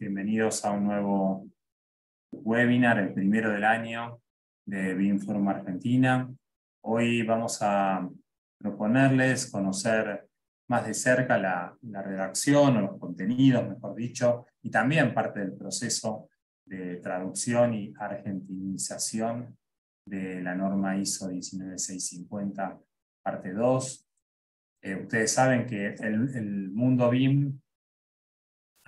bienvenidos a un nuevo webinar, el primero del año de BIMFORM Argentina. Hoy vamos a proponerles conocer más de cerca la, redacción o los contenidos, mejor dicho, y también parte del proceso de traducción y argentinización de la norma ISO 19650, parte 2. Eh, ustedes saben que el mundo BIM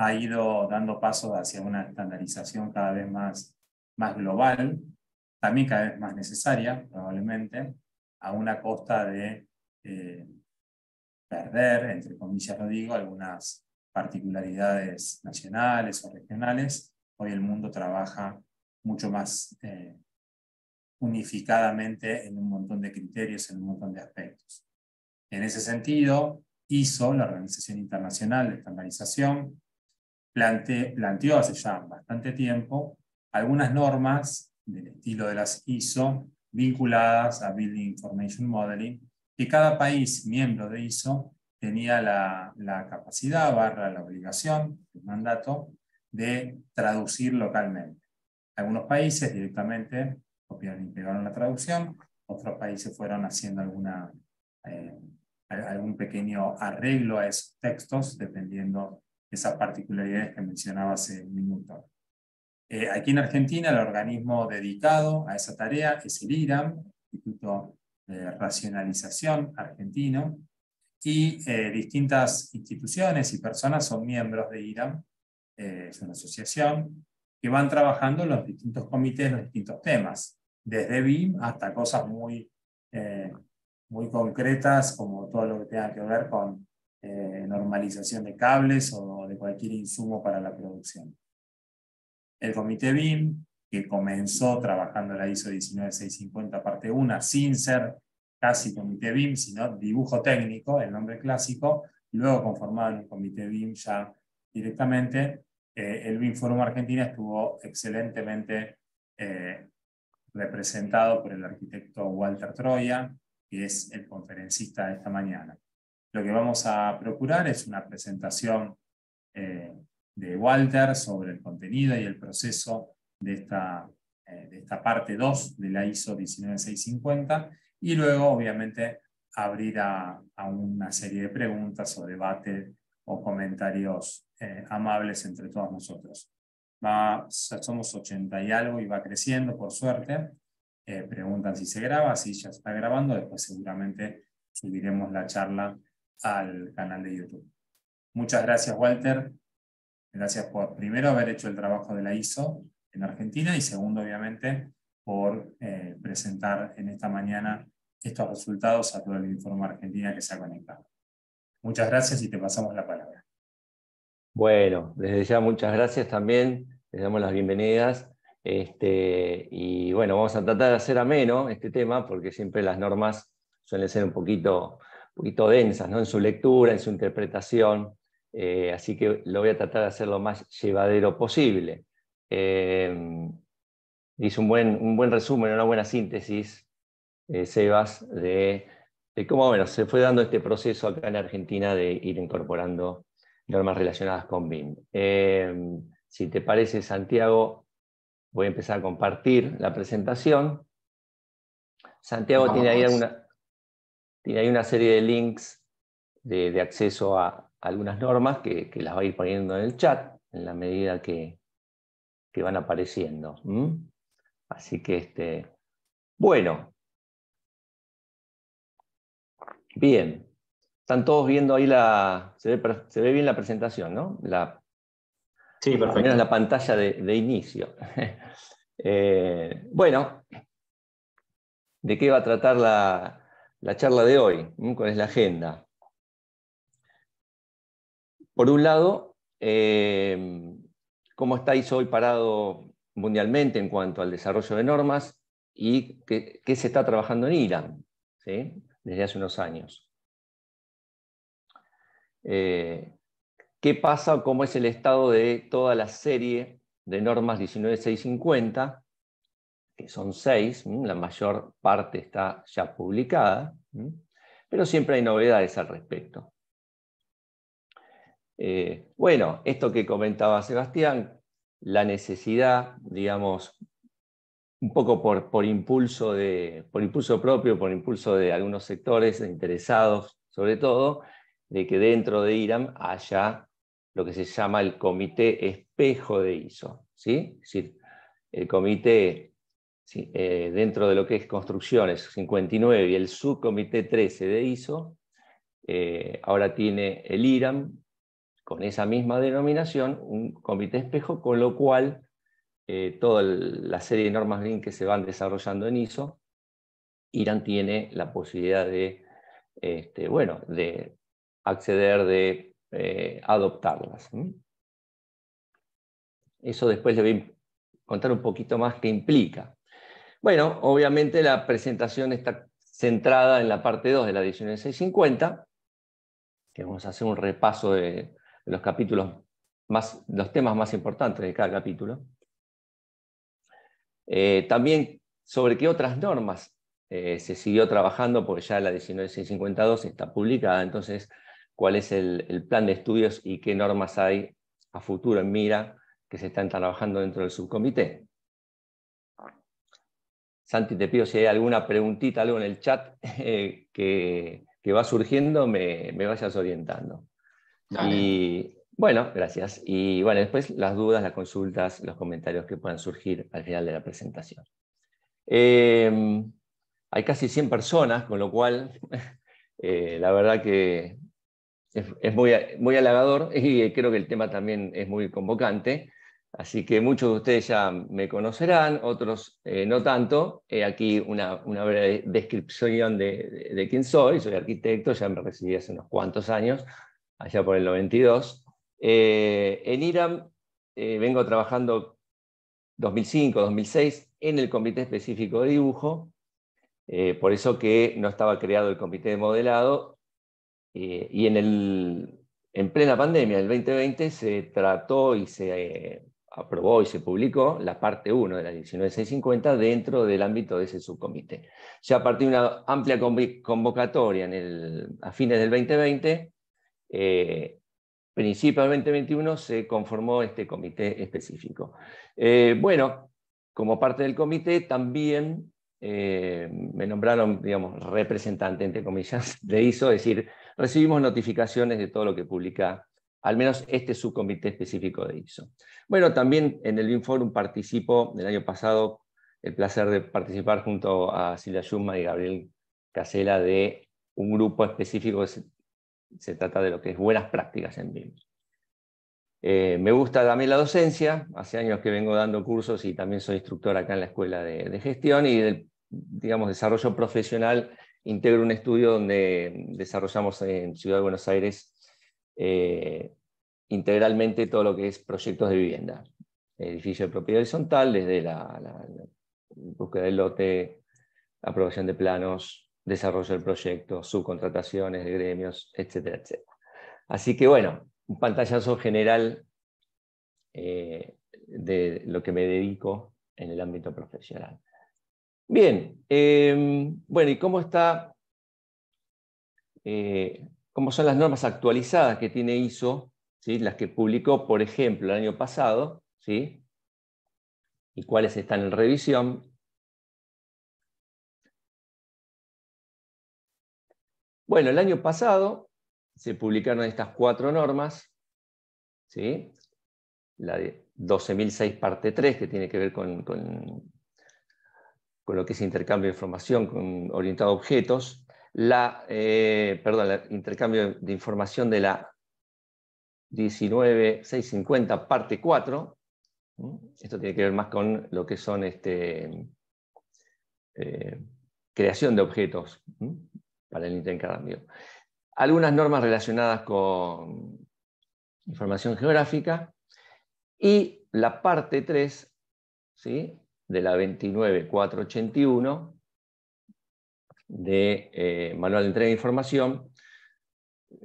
ha ido dando pasos hacia una estandarización cada vez más, más global, también cada vez más necesaria, probablemente, a una costa de eh, perder, entre comillas lo digo, algunas particularidades nacionales o regionales. Hoy el mundo trabaja mucho más eh, unificadamente en un montón de criterios, en un montón de aspectos. En ese sentido, ISO, la Organización Internacional de Estandarización, planteó hace ya bastante tiempo algunas normas del estilo de las ISO vinculadas a Building Information Modeling, que cada país miembro de ISO tenía la, capacidad, barra la obligación, el mandato, de traducir localmente. Algunos países directamente copiaron y pegaron la traducción, otros países fueron haciendo alguna, eh, algún pequeño arreglo a esos textos, dependiendo esas particularidades que mencionaba hace un minuto. Eh, aquí en Argentina, el organismo dedicado a esa tarea es el IRAM, Instituto de Racionalización Argentino, y eh, distintas instituciones y personas son miembros de IRAM, eh, es una asociación, que van trabajando en los distintos comités, los distintos temas, desde BIM hasta cosas muy, muy concretas, como todo lo que tenga que ver con eh, normalización de cables o de cualquier insumo para la producción. El comité BIM, que comenzó trabajando la ISO 19650 parte 1 sin ser casi comité BIM, sino dibujo técnico, el nombre clásico, y luego conformado en un comité BIM ya directamente, eh, el BIM Forum Argentina estuvo excelentemente eh, representado por el arquitecto Walter Troya, que es el conferencista de esta mañana. Lo que vamos a procurar es una presentación eh, de Walter sobre el contenido y el proceso de esta, eh, de esta parte 2 de la ISO 19650 y luego, obviamente, abrir a, una serie de preguntas o debate o comentarios eh, amables entre todos nosotros. ya somos 80 y algo y va creciendo, por suerte. preguntan si se graba, si ya está grabando, después seguramente subiremos la charla al canal de YouTube. Muchas gracias, Walter. Gracias por, primero, haber hecho el trabajo de la ISO en Argentina y segundo, obviamente, por eh, presentar en esta mañana estos resultados a todo el informe Argentina que se ha conectado. Muchas gracias y te pasamos la palabra. Bueno, desde ya muchas gracias también. Les damos las bienvenidas. Este, y bueno, vamos a tratar de hacer ameno este tema porque siempre las normas suelen ser un poquito poquito densas ¿no? en su lectura, en su interpretación, eh, así que lo voy a tratar de hacer lo más llevadero posible. Eh, hizo un buen, un buen resumen, una buena síntesis, eh, Sebas, de, cómo bueno, se fue dando este proceso acá en Argentina de ir incorporando normas relacionadas con BIM. Eh, si te parece, Santiago, voy a empezar a compartir la presentación. Santiago tiene ahí alguna, tiene ahí una serie de links de, acceso a algunas normas que, las va a ir poniendo en el chat en la medida que, van apareciendo. Así que, este, bueno. Bien. Están todos viendo ahí la... Se ve, bien la presentación, ¿no? La, sí, perfecto. Al menos la pantalla de, inicio. Eh, bueno, ¿de qué va a tratar la, la charla de hoy? ¿Cuál es la agenda? Por un lado, em, ¿cómo estáis hoy parado mundialmente en cuanto al desarrollo de normas y qué, se está trabajando en Irán desde hace unos años? Eh, ¿Qué pasa? ¿Cómo es el estado de toda la serie de normas 19650 son seis, la mayor parte está ya publicada, pero siempre hay novedades al respecto. Eh, bueno, esto que comentaba Sebastián, la necesidad, digamos, un poco por, por, impulso, de, por impulso propio, por impulso de algunos sectores interesados, sobre todo, de que dentro de IRAM haya lo que se llama el comité espejo de ISO. ¿sí? Es decir, el comité eh, dentro de lo que es construcciones 59 y el subcomité 13 de ISO, eh, ahora tiene el IRAM con esa misma denominación, un comité espejo, con lo cual eh, toda la serie de normas LINK que se van desarrollando en ISO, IRAM tiene la posibilidad de, este, bueno, de acceder, de adoptarlas. Eso después le voy a contar un poquito más qué implica. Bueno, obviamente la presentación está centrada en la parte 2 de la 19650, que vamos a hacer un repaso de los capítulos los temas más importantes de cada capítulo. Eh, también sobre qué otras normas eh, se siguió trabajando, porque ya la 19652 está publicada, entonces cuál es el, plan de estudios y qué normas hay a futuro en mira que se están trabajando dentro del subcomité. Santi, te pido si hay alguna preguntita, algo en el chat eh, que, va surgiendo, me, vayas orientando. Y bueno, gracias. Y bueno, después las dudas, las consultas, los comentarios que puedan surgir al final de la presentación. Em, hay casi 100 personas, con lo cual eh, la verdad que es, muy, muy halagador y creo que el tema también es muy convocante. Así que muchos de ustedes ya me conocerán, otros eh, no tanto. aquí una, una, breve descripción de, quién soy. Soy arquitecto, ya me recibí hace unos cuantos años, allá por el 92. Eh, en IRAM eh, vengo trabajando 2005-2006 en el Comité Específico de Dibujo, por eso que no estaba creado el Comité de Modelado. y en, el, en plena pandemia, del 2020, se trató y se aprobó y se publicó la parte 1 de la 19650 dentro del ámbito de ese subcomité. Ya a partir de una amplia convocatoria en el, a fines del 2020, eh, principalmente 2021, se conformó este comité específico. Eh, bueno, como parte del comité también eh, me nombraron, digamos, representante, entre comillas, de ISO, es decir, recibimos notificaciones de todo lo que publica al menos este subcomité específico de ISO. Bueno, también en el Forum participo, el año pasado, el placer de participar junto a Silvia Schumann y Gabriel Casela de un grupo específico que se, trata de lo que es buenas prácticas en BIM. Eh, me gusta también la docencia, hace años que vengo dando cursos y también soy instructor acá en la Escuela de, Gestión y del digamos, desarrollo profesional integro un estudio donde desarrollamos en Ciudad de Buenos Aires eh, integralmente todo lo que es proyectos de vivienda. Edificio de propiedad horizontal, desde la, búsqueda del lote, aprobación de planos, desarrollo del proyecto, subcontrataciones de gremios, etcétera, etcétera. Así que bueno, un pantallazo general eh, de lo que me dedico en el ámbito profesional. Bien, eh, bueno, ¿y cómo está ¿Cómo son las normas actualizadas que tiene ISO, las que publicó, por ejemplo, el año pasado, ¿sí? y cuáles están en revisión. Bueno, el año pasado se publicaron estas cuatro normas, la de 12.006 parte 3, que tiene que ver con, lo que es intercambio de información con orientado a objetos, la, el eh, intercambio de información de la 19650 parte 4. Esto tiene que ver más con lo que son este, eh, creación de objetos para el intercambio. Algunas normas relacionadas con información geográfica y la parte 3 de la 29481 de eh, manual de entrega de información,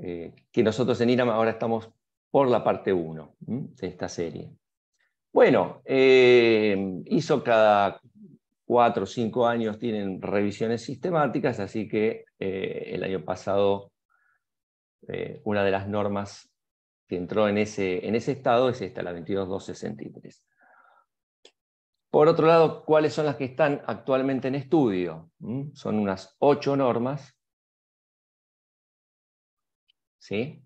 eh, que nosotros en IRAM ahora estamos por la parte 1 de esta serie. Bueno, eh, hizo cada 4 o 5 años tienen revisiones sistemáticas, así que el año pasado una de las normas que entró en ese, estado es esta, la centímetros. Por otro lado, ¿cuáles son las que están actualmente en estudio? ¿Mm? Son unas ocho normas. ¿Sí?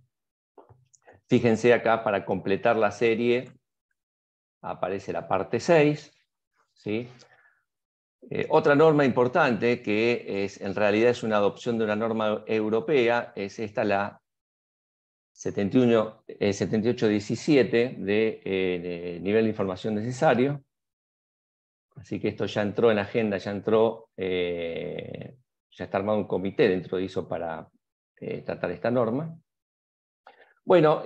Fíjense acá, para completar la serie, aparece la parte 6. ¿sí? Eh, otra norma importante, que es, en realidad es una adopción de una norma europea, es esta, la 7817 eh, eh, de nivel de información necesario. Así que esto ya entró en la agenda, ya entró, eh, ya está armado un comité dentro de ISO para eh, tratar esta norma. Bueno,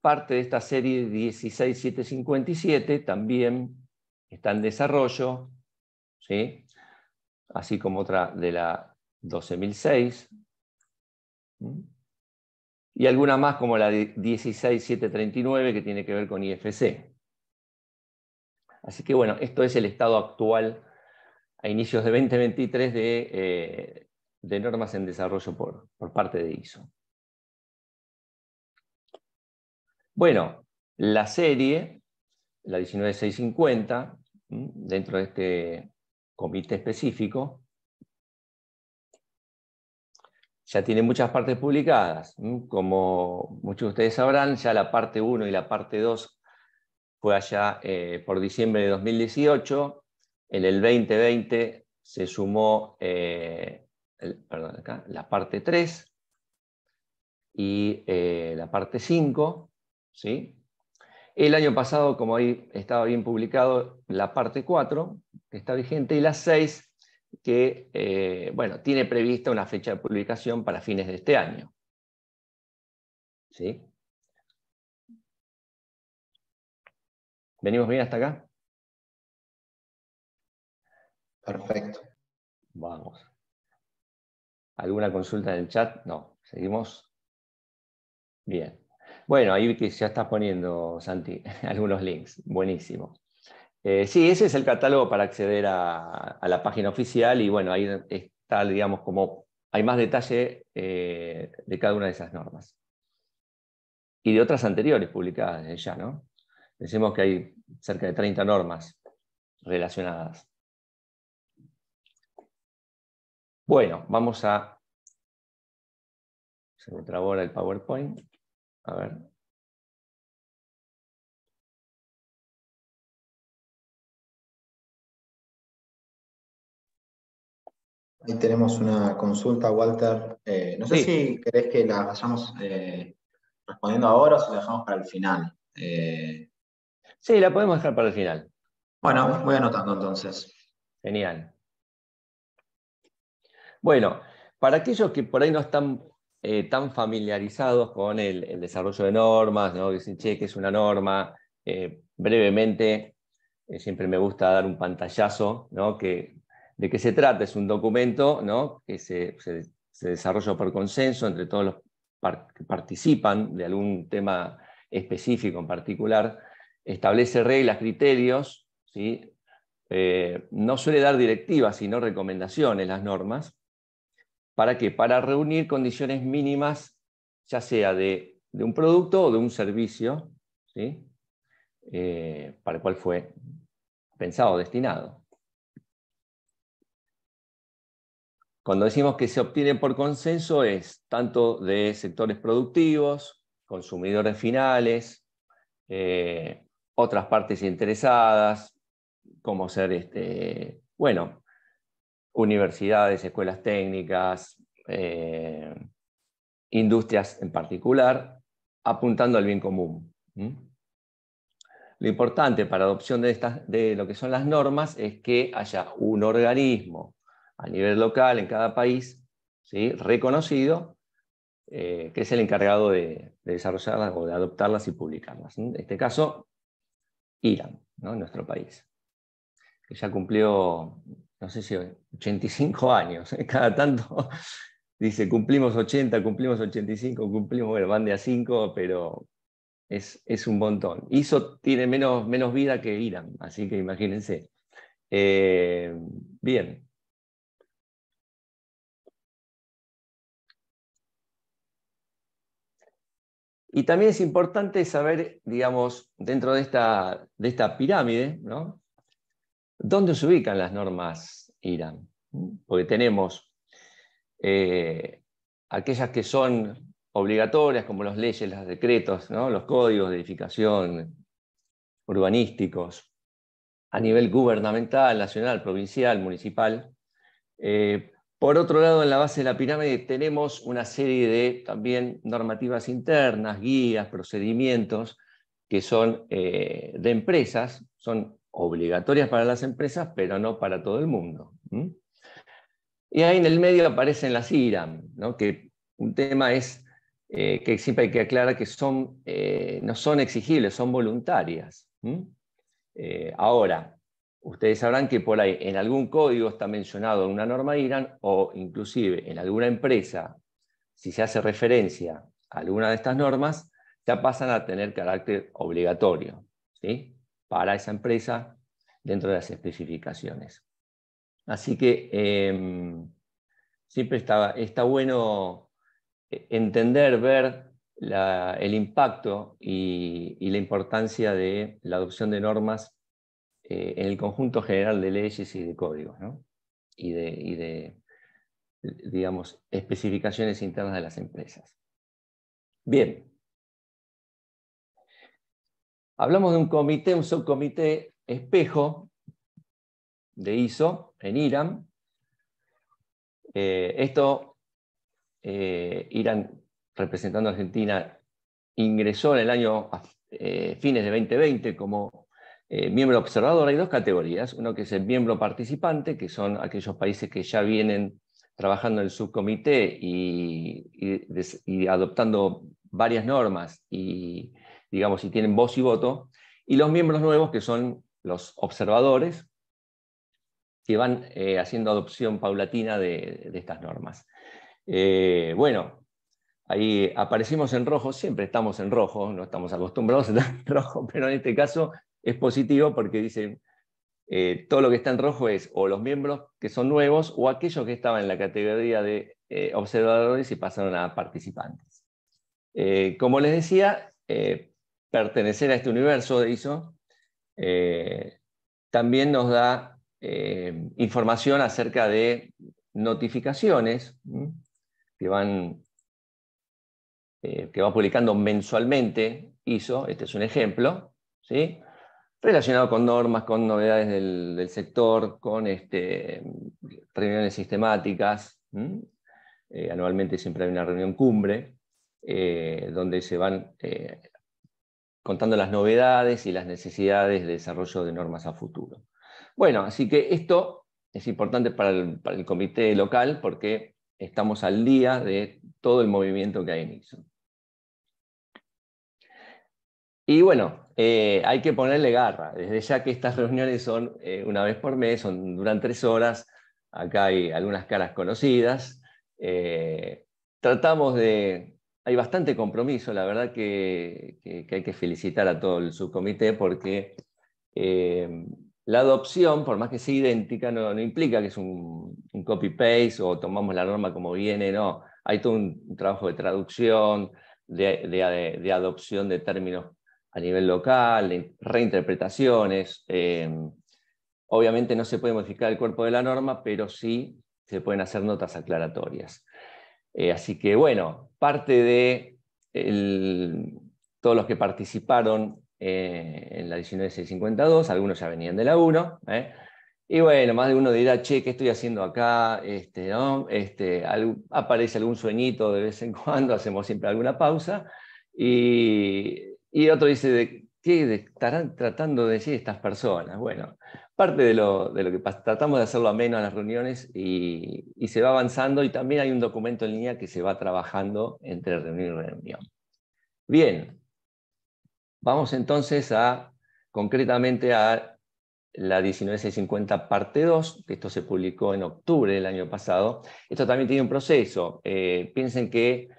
parte de esta serie 16757 también está en desarrollo, ¿sí? así como otra de la 12006, y alguna más como la 16739 que tiene que ver con IFC. Así que bueno, esto es el estado actual a inicios de 2023 eh, de, normas en desarrollo por, por parte de ISO. Bueno, la serie, la 19650, dentro de este comité específico, ya tiene muchas partes publicadas. Como muchos de ustedes sabrán, ya la parte 1 y la parte 2 fue allá eh, por diciembre de 2018. En el 2020 se sumó eh, acá, la parte 3 y eh, la parte 5. El año pasado, como ahí estaba bien publicado, la parte 4, que está vigente, y la 6, que bueno, tiene prevista una fecha de publicación para fines de este año. ¿Sí? ¿Venimos bien hasta acá? Perfecto. Vamos. ¿Alguna consulta en el chat? No. ¿Seguimos? Bien. Bueno, ahí que ya estás poniendo, Santi, algunos links. Buenísimo. Eh, sí, ese es el catálogo para acceder a, la página oficial y bueno, ahí está, digamos, como hay más detalle eh, de cada una de esas normas. Y de otras anteriores publicadas ya, ¿no? decimos que hay cerca de 30 normas relacionadas. Bueno, vamos a... Se me el PowerPoint. A ver. Ahí tenemos una consulta, Walter. Eh, no sé si querés que la vayamos eh, respondiendo ahora o si la dejamos para el final. Eh, Sí, la podemos dejar para el final. Ah, bueno, voy anotando entonces. Genial. Bueno, para aquellos que por ahí no están eh, tan familiarizados con el, desarrollo de normas, dicen, che, es una norma, eh, brevemente, eh, siempre me gusta dar un pantallazo, de qué se trata, es un documento que se, desarrolla por consenso entre todos los que participan de algún tema específico en particular establece reglas, criterios, ¿sí? Eh, no suele dar directivas, sino recomendaciones, las normas. ¿Para que Para reunir condiciones mínimas, ya sea de, un producto o de un servicio, ¿sí? Eh, para el cual fue pensado, destinado. Cuando decimos que se obtiene por consenso es tanto de sectores productivos, consumidores finales, eh, otras partes interesadas, como ser, este, bueno, universidades, escuelas técnicas, eh, industrias en particular, apuntando al bien común. Lo importante para adopción de, estas, de lo que son las normas es que haya un organismo a nivel local en cada país ¿sí? reconocido eh, que es el encargado de desarrollarlas o de adoptarlas y publicarlas. En este caso, Irán, ¿no? nuestro país, que ya cumplió, no sé si 85 años, ¿eh? cada tanto dice cumplimos 80, cumplimos 85, cumplimos, bueno, van de a 5, pero es, es un montón. ISO tiene menos, menos vida que Irán, así que imagínense. Eh, bien, Y también es importante saber, digamos, dentro de esta, pirámide, ¿no? ¿Dónde se ubican las normas IRAM? Porque tenemos eh, aquellas que son obligatorias, como las leyes, los decretos, ¿no? los códigos de edificación, urbanísticos, a nivel gubernamental, nacional, provincial, municipal, eh, por otro lado, en la base de la pirámide tenemos una serie de también normativas internas, guías, procedimientos que son eh, de empresas, son obligatorias para las empresas, pero no para todo el mundo. Y ahí en el medio aparecen las IRAM, que un tema es eh, que siempre hay que aclarar que eh, no son exigibles, son voluntarias. ahora, Ustedes sabrán que por ahí en algún código está mencionado una norma IRAN o inclusive en alguna empresa, si se hace referencia a alguna de estas normas, ya pasan a tener carácter obligatorio para esa empresa dentro de las especificaciones. Así que em, siempre está, está, bueno eh, entender, ver el impacto y, la importancia de la adopción de normas eh, en el conjunto general de leyes y de códigos, ¿no? y, de, digamos, especificaciones internas de las empresas. Bien. Hablamos de un comité, un subcomité espejo de ISO en Irán. Eh, esto, eh, Irán, representando a Argentina, ingresó en el año fines de 2020 como eh, miembro observador, hay dos categorías. Uno que es el miembro participante, que son aquellos países que ya vienen trabajando en el subcomité y, adoptando varias normas y, digamos, si tienen voz y voto. Y los miembros nuevos, que son los observadores, que van eh, haciendo adopción paulatina de, estas normas. Eh, bueno, ahí aparecimos en rojo, siempre estamos en rojo, no estamos acostumbrados a estar en rojo, pero en este caso es positivo porque dicen, eh, todo lo que está en rojo es o los miembros que son nuevos o aquellos que estaban en la categoría de eh, observadores y pasaron a participantes. Eh, como les decía, pertenecer a este universo de ISO también nos da información acerca de notificaciones que van, que van publicando mensualmente ISO, este es un ejemplo, ¿sí? relacionado con normas, con novedades del, sector, con este, reuniones sistemáticas. Eh, anualmente siempre hay una reunión cumbre eh, donde se van eh, contando las novedades y las necesidades de desarrollo de normas a futuro. Bueno, así que esto es importante para el, comité local porque estamos al día de todo el movimiento que hay en ISO. Y bueno, eh, hay que ponerle garra, desde ya que estas reuniones son eh, una vez por mes, son, duran tres horas, acá hay algunas caras conocidas, eh, tratamos de, hay bastante compromiso, la verdad que, hay que felicitar a todo el subcomité porque la adopción, por más que sea idéntica, no, implica que es un, copy-paste o tomamos la norma como viene, no, hay todo un trabajo de traducción, de adopción de términos a nivel local, reinterpretaciones. Eh, obviamente no se puede modificar el cuerpo de la norma, pero sí se pueden hacer notas aclaratorias. Eh, así que bueno, parte de todos los que participaron eh, en la 19652, algunos ya venían de la 1, y bueno, más de uno dirá, che, ¿qué estoy haciendo acá? este, este aparece algún sueñito de vez en cuando, hacemos siempre alguna pausa. Y y otro dice, ¿de ¿qué estarán tratando de decir estas personas? Bueno, parte de lo, de lo que tratamos de hacerlo ameno a las reuniones y, se va avanzando y también hay un documento en línea que se va trabajando entre reunión y reunión. Bien, vamos entonces a concretamente a la 1950 parte 2, que esto se publicó en octubre del año pasado. Esto también tiene un proceso. Eh, piensen que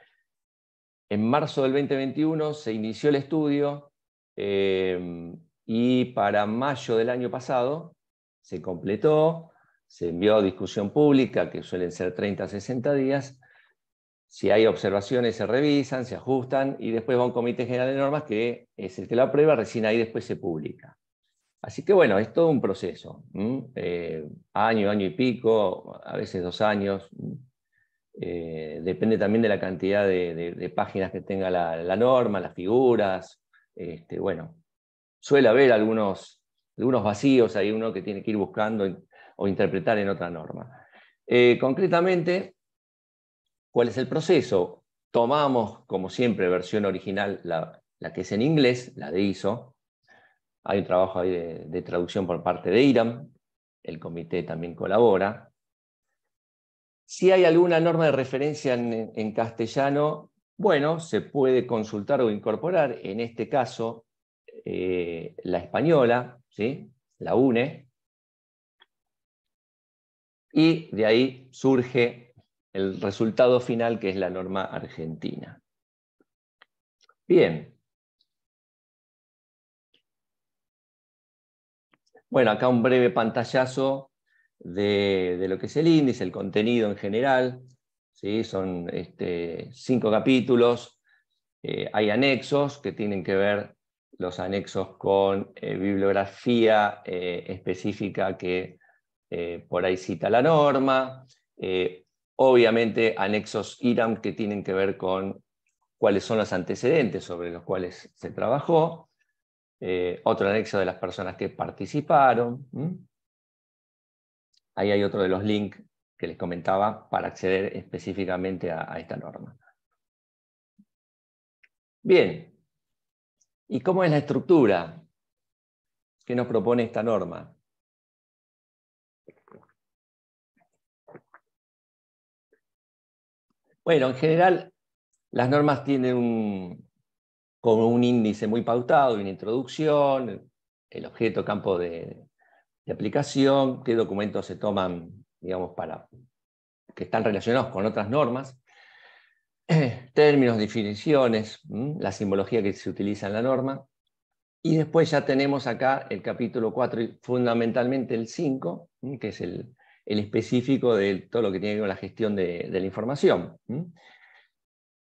en marzo del 2021 se inició el estudio eh, y para mayo del año pasado se completó, se envió a discusión pública, que suelen ser 30 a 60 días. Si hay observaciones, se revisan, se ajustan y después va un comité general de normas que es el que la aprueba, recién ahí después se publica. Así que bueno, es todo un proceso, eh, año, año y pico, a veces dos años, eh, depende también de la cantidad de, páginas que tenga la, norma, las figuras. Este, bueno, suele haber algunos, algunos vacíos, hay uno que tiene que ir buscando o interpretar en otra norma. Eh, concretamente, ¿cuál es el proceso? Tomamos, como siempre, versión original, la, que es en inglés, la de ISO. Hay un trabajo ahí de traducción por parte de IRAM, el comité también colabora. Si hay alguna norma de referencia en, castellano, bueno, se puede consultar o incorporar, en este caso, eh, la española, ¿sí? la UNE, y de ahí surge el resultado final que es la norma argentina. Bien. Bueno, acá un breve pantallazo de, lo que es el índice, el contenido en general. ¿sí? Son este, cinco capítulos. Eh, hay anexos que tienen que ver los anexos con eh, bibliografía eh, específica que por ahí cita la norma. obviamente anexos IRAM que tienen que ver con cuáles son los antecedentes sobre los cuales se trabajó. otro anexo de las personas que participaron. Ahí hay otro de los links que les comentaba para acceder específicamente a, esta norma. Bien, ¿y cómo es la estructura que nos propone esta norma? Bueno, en general, las normas tienen como un índice muy pautado, una introducción, el objeto, campo de, de aplicación, qué documentos se toman, digamos, para que están relacionados con otras normas, términos, definiciones, la simbología que se utiliza en la norma. Y después ya tenemos acá el capítulo 4 y fundamentalmente el 5, que es el, específico de todo lo que tiene que ver con la gestión de, la información.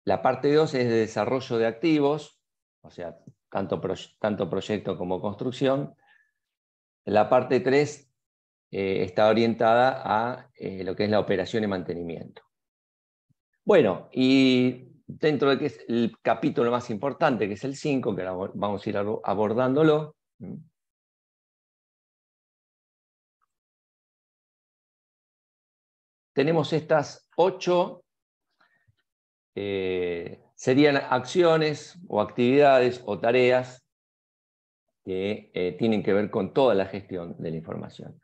La parte 2 es de desarrollo de activos, o sea, tanto, tanto proyecto como construcción. La parte 3 eh, está orientada a eh, lo que es la operación y mantenimiento. Bueno, y dentro de que es el capítulo más importante, que es el 5, que ahora vamos a ir abordándolo. Tenemos estas ocho, eh, serían acciones o actividades o tareas que eh, tienen que ver con toda la gestión de la información.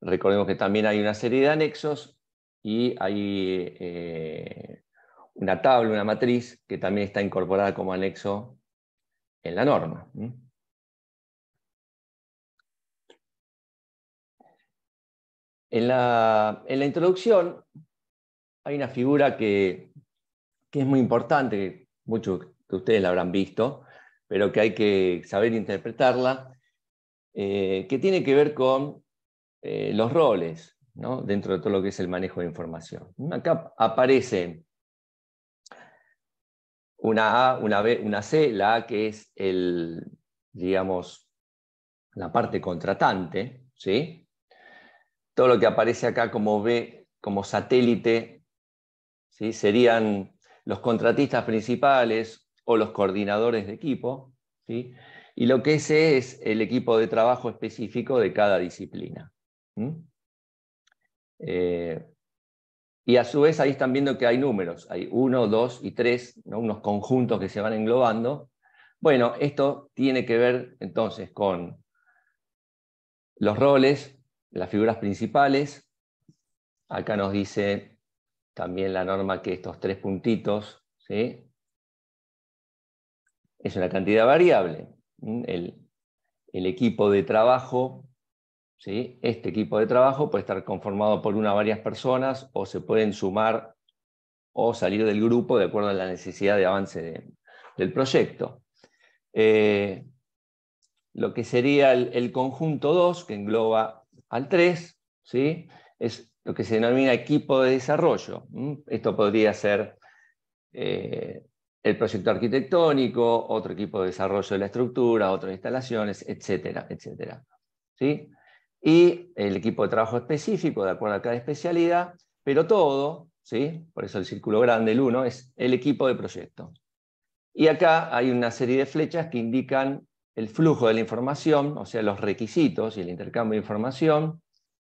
Recordemos que también hay una serie de anexos y hay eh, una tabla, una matriz que también está incorporada como anexo en la norma. En la, introducción hay una figura que, que, es muy importante, que muchos de ustedes la habrán visto, pero que hay que saber interpretarla, eh, que tiene que ver con eh, los roles dentro de todo lo que es el manejo de información. Acá aparece una A, una B, una C, la A que es el, digamos, la parte contratante, ¿sí? Todo lo que aparece acá como B, como satélite, ¿sí? serían los contratistas principales o los coordinadores de equipo, ¿sí? y lo que ese es el equipo de trabajo específico de cada disciplina. Eh, y a su vez ahí están viendo que hay números, hay uno, dos y tres, ¿no? unos conjuntos que se van englobando. Bueno, esto tiene que ver entonces con los roles, las figuras principales. Acá nos dice también la norma que estos tres puntitos es una cantidad variable. El, equipo de trabajo, ¿sí? este equipo de trabajo puede estar conformado por una o varias personas o se pueden sumar o salir del grupo de acuerdo a la necesidad de avance del proyecto. Eh, lo que sería el, conjunto 2, que engloba al 3, ¿sí? es lo que se denomina equipo de desarrollo. Esto podría ser eh, el proyecto arquitectónico, otro equipo de desarrollo de la estructura, otras instalaciones, etcétera, etcétera. ¿Sí? Y el equipo de trabajo específico, de acuerdo a cada especialidad, pero todo, ¿sí? por eso el círculo grande, el 1, es el equipo de proyecto. Y acá hay una serie de flechas que indican el flujo de la información, o sea, los requisitos y el intercambio de información,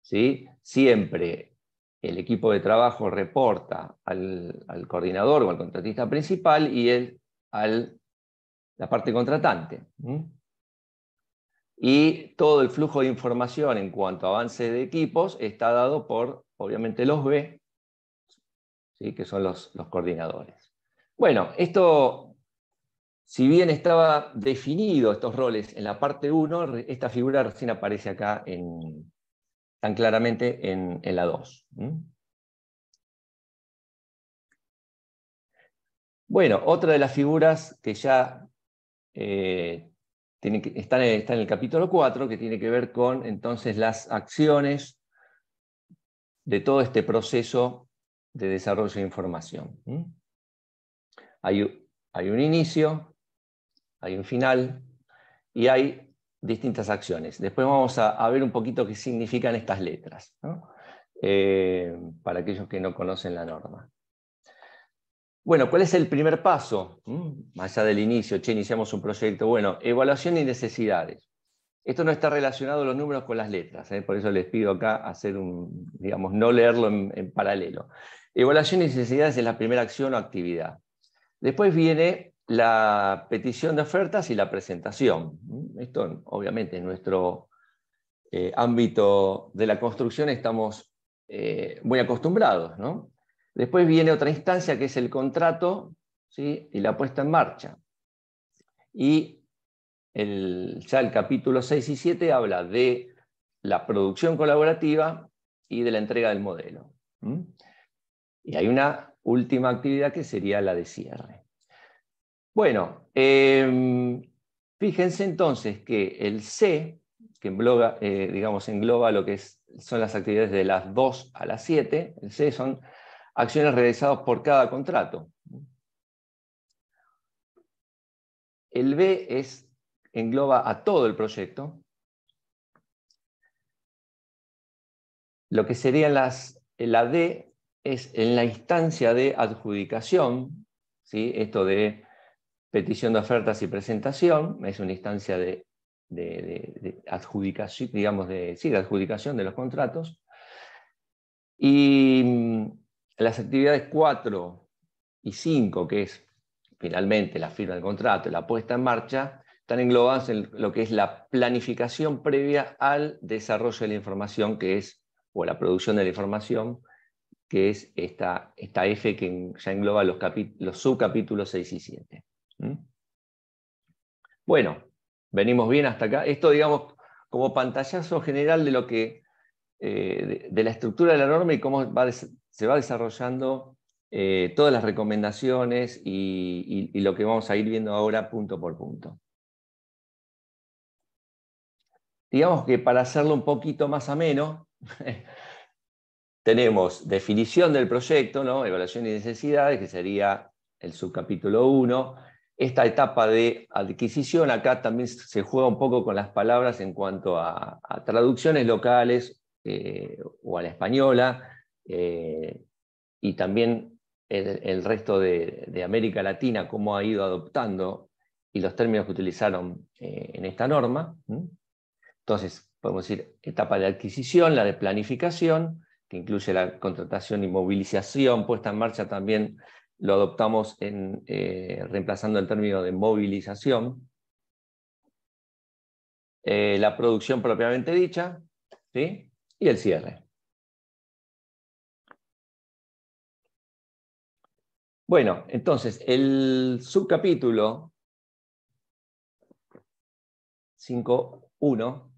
¿sí? siempre el equipo de trabajo reporta al, coordinador o al contratista principal y él al la parte contratante. Y todo el flujo de información en cuanto a avance de equipos está dado por, obviamente, los B, ¿sí? que son los, los, coordinadores. Bueno, esto, si bien estaba definido estos roles en la parte 1, esta figura recién aparece acá en, tan claramente en, la 2. Bueno, otra de las figuras que ya eh, está, en el, capítulo 4, que tiene que ver con entonces las acciones de todo este proceso de desarrollo de información. Hay, hay un inicio, hay un final y hay distintas acciones. Después vamos a, ver un poquito qué significan estas letras, eh, para aquellos que no conocen la norma. Bueno, ¿cuál es el primer paso? ¿Mm? Más allá del inicio, che, iniciamos un proyecto. Bueno, evaluación y necesidades. Esto no está relacionado los números con las letras, ¿eh? por eso les pido acá hacer un, digamos, no leerlo en paralelo. Evaluación y necesidades es la primera acción o actividad. Después viene la petición de ofertas y la presentación. Esto, obviamente, en nuestro eh, ámbito de la construcción estamos eh, muy acostumbrados. Después viene otra instancia que es el contrato ¿sí? y la puesta en marcha. Y el, ya el capítulo 6 y 7 habla de la producción colaborativa y de la entrega del modelo. Y hay una última actividad que sería la de cierre. Bueno, em, fíjense entonces que el C, que engloba, eh, digamos, engloba lo que son las actividades de las 2 a las 7, el C son acciones realizadas por cada contrato. El B es, engloba a todo el proyecto. Lo que serían las, la D es en la instancia de adjudicación, esto de petición de ofertas y presentación, es una instancia de, adjudicación, digamos, de, sí, adjudicación de los contratos. Y mm, las actividades 4 y 5, que es finalmente la firma del contrato, y la puesta en marcha, están englobadas en lo que es la planificación previa al desarrollo de la información, que es, o la producción de la información, que es esta, esta F que ya engloba los, los subcapítulos 6 y 7. ¿Mm? Bueno, venimos bien hasta acá. Esto, digamos, como pantallazo general de lo que, eh, de, la estructura de la norma y cómo se va desarrollando eh, todas las recomendaciones y, lo que vamos a ir viendo ahora punto por punto. Digamos que para hacerlo un poquito más ameno, tenemos definición del proyecto, ¿no? evaluación y necesidades, que sería el subcapítulo 1, esta etapa de adquisición, acá también se juega un poco con las palabras en cuanto a, traducciones locales eh, o a la española, eh, y también el, resto de, América Latina, cómo ha ido adoptando y los términos que utilizaron eh, en esta norma. Entonces, podemos decir etapa de adquisición, la de planificación, que incluye la contratación y movilización, puesta en marcha también lo adoptamos en, eh, reemplazando el término de movilización. Eh, la producción propiamente dicha y el cierre. Bueno, entonces, el subcapítulo 5.1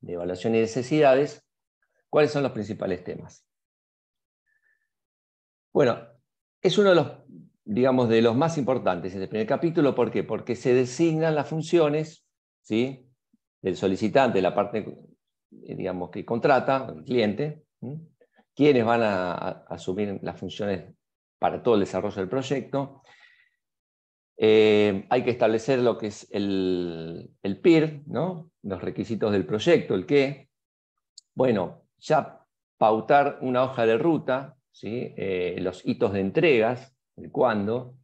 de evaluación y necesidades, ¿cuáles son los principales temas? Bueno, es uno de los digamos, de los más importantes en el primer capítulo. ¿Por qué? Porque se designan las funciones ¿sí? del solicitante, la parte, eh, digamos, que contrata, el cliente, quienes van a, asumir las funciones para todo el desarrollo del proyecto. Eh, hay que establecer lo que es el, el PIR, ¿no? los requisitos del proyecto, el qué. Bueno, ya pautar una hoja de ruta, ¿sí? Eh, los hitos de entregas, el cuándo,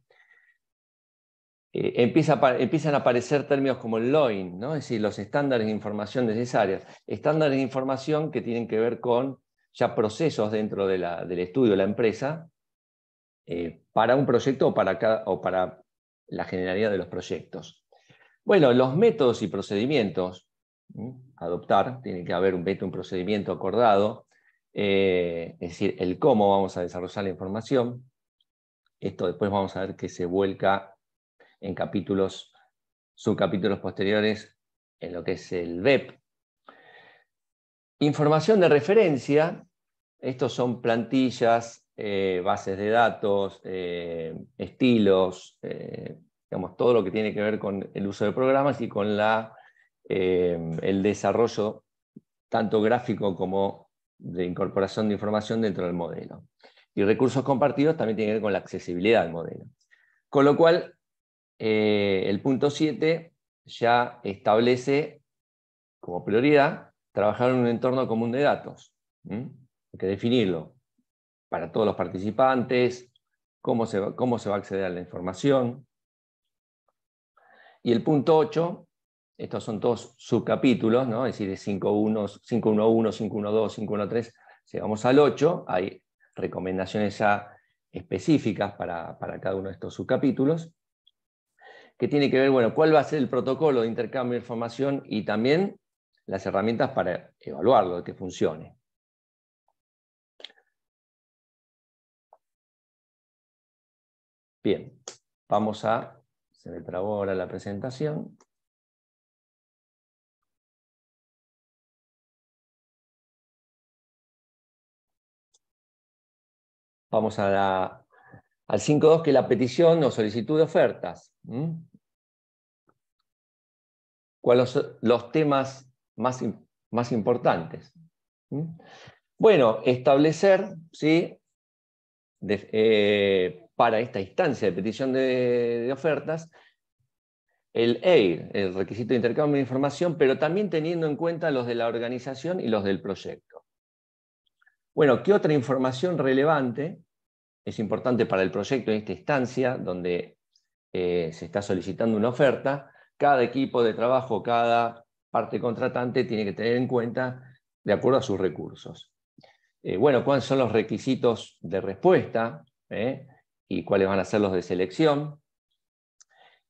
eh, empiezan a aparecer términos como el LOIN, es decir, los estándares de información necesarios, estándares de información que tienen que ver con ya procesos dentro del estudio de la empresa eh, para un proyecto o para, la generalidad de los proyectos. Bueno, los métodos y procedimientos, adoptar, tiene que haber un un procedimiento acordado, eh, es decir, el cómo vamos a desarrollar la información, esto después vamos a ver que se vuelca en capítulos, subcapítulos posteriores, en lo que es el BEP. Información de referencia, estos son plantillas, eh, bases de datos, eh, estilos, eh, digamos, todo lo que tiene que ver con el uso de programas y con el desarrollo tanto gráfico como de incorporación de información dentro del modelo y recursos compartidos también tienen que ver con la accesibilidad del modelo. Con lo cual, eh, el punto 7 ya establece como prioridad trabajar en un entorno común de datos. Hay que definirlo para todos los participantes, cómo se, va, cómo se va a acceder a la información. Y el punto 8, estos son todos subcapítulos, ¿no? es decir, 5.1.1, 5.1.2, 5.1.3, llegamos al 8, hay recomendaciones ya específicas para, cada uno de estos subcapítulos, que tiene que ver, bueno, cuál va a ser el protocolo de intercambio de información y también las herramientas para evaluarlo, que funcione. Bien, vamos a, se me trabó ahora la presentación. Vamos al 5.2, que es la petición o solicitud de ofertas. ¿Cuáles son los temas más, más importantes? Bueno, establecer, ¿sí? Eh, para esta instancia de petición de, de ofertas, el EIR, el requisito de intercambio de información, pero también teniendo en cuenta los de la organización y los del proyecto. Bueno, ¿qué otra información relevante es importante para el proyecto en esta instancia, donde eh, se está solicitando una oferta, cada equipo de trabajo, cada parte contratante tiene que tener en cuenta de acuerdo a sus recursos. Eh, bueno, ¿cuáles son los requisitos de respuesta eh? y cuáles van a ser los de selección?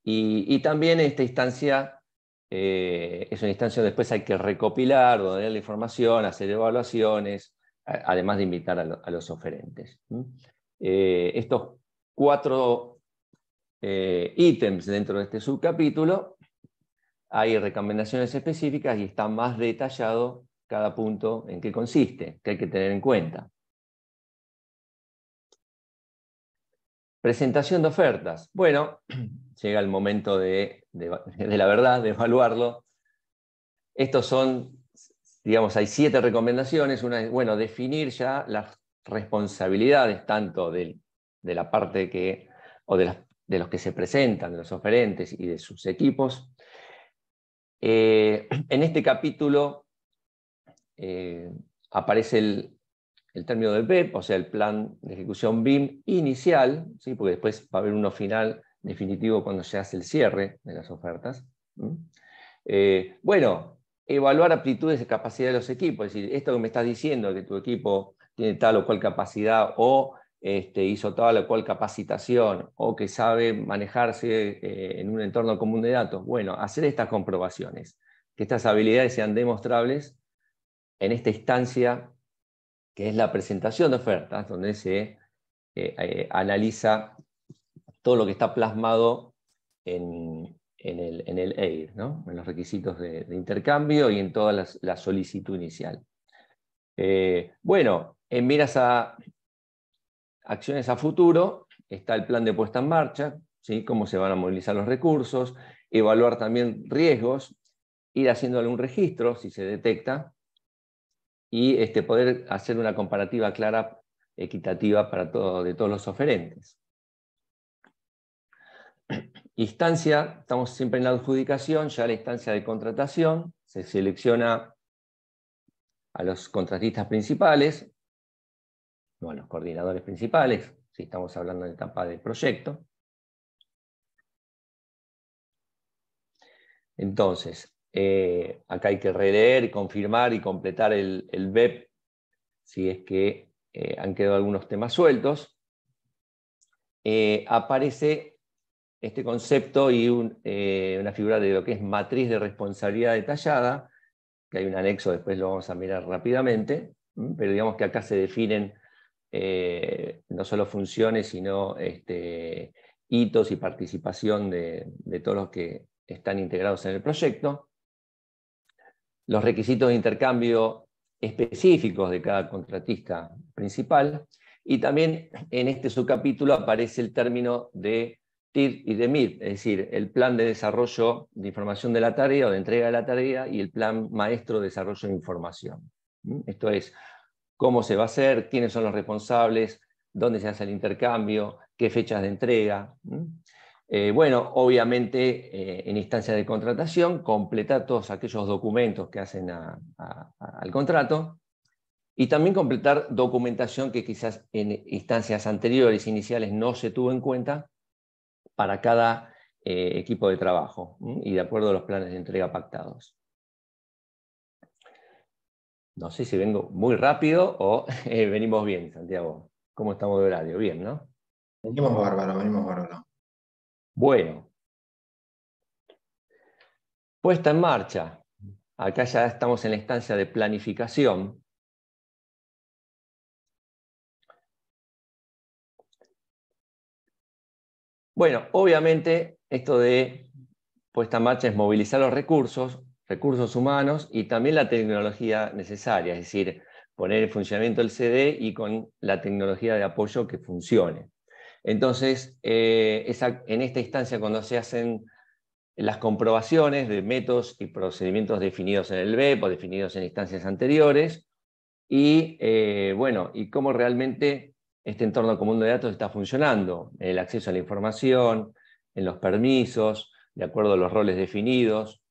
Y, también en esta instancia es una instancia donde después hay que recopilar, donar la información, hacer evaluaciones, además de invitar a los oferentes. Eh, estos cuatro eh, ítems dentro de este subcapítulo, hay recomendaciones específicas y está más detallado cada punto en qué consiste, que hay que tener en cuenta. Presentación de ofertas. Bueno, llega el momento de, de, la verdad, de evaluarlo. Estos son, digamos, hay siete recomendaciones. Una es, bueno, definir ya las responsabilidades tanto de, la parte que, o de, de, los que se presentan, de los oferentes y de sus equipos. Eh, en este capítulo eh, aparece el, término del BEP, o sea, el plan de ejecución BIM inicial, ¿sí? porque después va a haber uno final definitivo cuando se hace el cierre de las ofertas. Eh, bueno, evaluar aptitudes y capacidad de los equipos, es decir, esto que me estás diciendo, que tu equipo tiene tal o cual capacidad o este, hizo tal o cual capacitación o que sabe manejarse eh, en un entorno común de datos. Bueno, hacer estas comprobaciones, que estas habilidades sean demostrables en esta instancia que es la presentación de ofertas, donde se eh, eh, analiza todo lo que está plasmado en, el, en EIR, en los requisitos de, intercambio y en toda la, solicitud inicial. bueno, en miras a acciones a futuro, está el plan de puesta en marcha, ¿sí? cómo se van a movilizar los recursos, evaluar también riesgos, ir haciendo algún registro si se detecta y este, poder hacer una comparativa clara, equitativa para de todos los oferentes. Instancia, estamos siempre en la adjudicación, ya la instancia de contratación, se selecciona a los contratistas principales, a los coordinadores principales, si estamos hablando de etapa del proyecto. Entonces, eh, acá hay que releer, confirmar y completar el, el BEP si es que eh, han quedado algunos temas sueltos. Eh, aparece este concepto y una figura de lo que es matriz de responsabilidad detallada, que hay un anexo, después lo vamos a mirar rápidamente, pero digamos que acá se definen eh, no solo funciones, sino este, hitos y participación de, de, todos los que están integrados en el proyecto, los requisitos de intercambio específicos de cada contratista principal, y también en este subcapítulo aparece el término de TIR y de MIR, es decir, el plan de desarrollo de información de la tarea o de entrega de la tarea y el plan maestro de desarrollo de información. ¿Mm? Esto es cómo se va a hacer, quiénes son los responsables, dónde se hace el intercambio, qué fechas de entrega. Eh, bueno, obviamente eh, en instancia de contratación, completar todos aquellos documentos que hacen al contrato y también completar documentación que quizás en instancias anteriores, iniciales, no se tuvo en cuenta para cada eh, equipo de trabajo y de acuerdo a los planes de entrega pactados. No sé si vengo muy rápido o eh, venimos bien, Santiago. ¿Cómo estamos de horario? Bien, ¿no? Venimos bárbaro, venimos bárbaro. Bueno. Puesta en marcha. Acá ya estamos en la instancia de planificación. Bueno, obviamente esto de puesta en marcha es movilizar los recursos, recursos humanos y también la tecnología necesaria, es decir, poner en funcionamiento el CD y con la tecnología de apoyo que funcione. Entonces, eh, en esta instancia, cuando se hacen las comprobaciones de métodos y procedimientos definidos en el BEP o definidos en instancias anteriores, y eh, bueno, y cómo realmente este entorno común de datos está funcionando, el acceso a la información, en los permisos, de acuerdo a los roles definidos,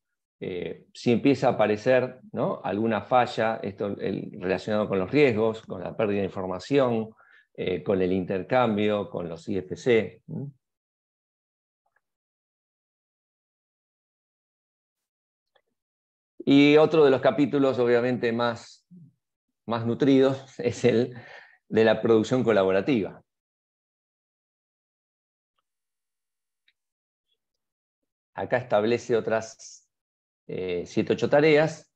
eh, si empieza a aparecer alguna falla esto, relacionado con los riesgos, con la pérdida de información, eh, con el intercambio, con los IFC. Y otro de los capítulos, obviamente, más nutridos es el de la producción colaborativa. Acá establece otras eh, 7-8 tareas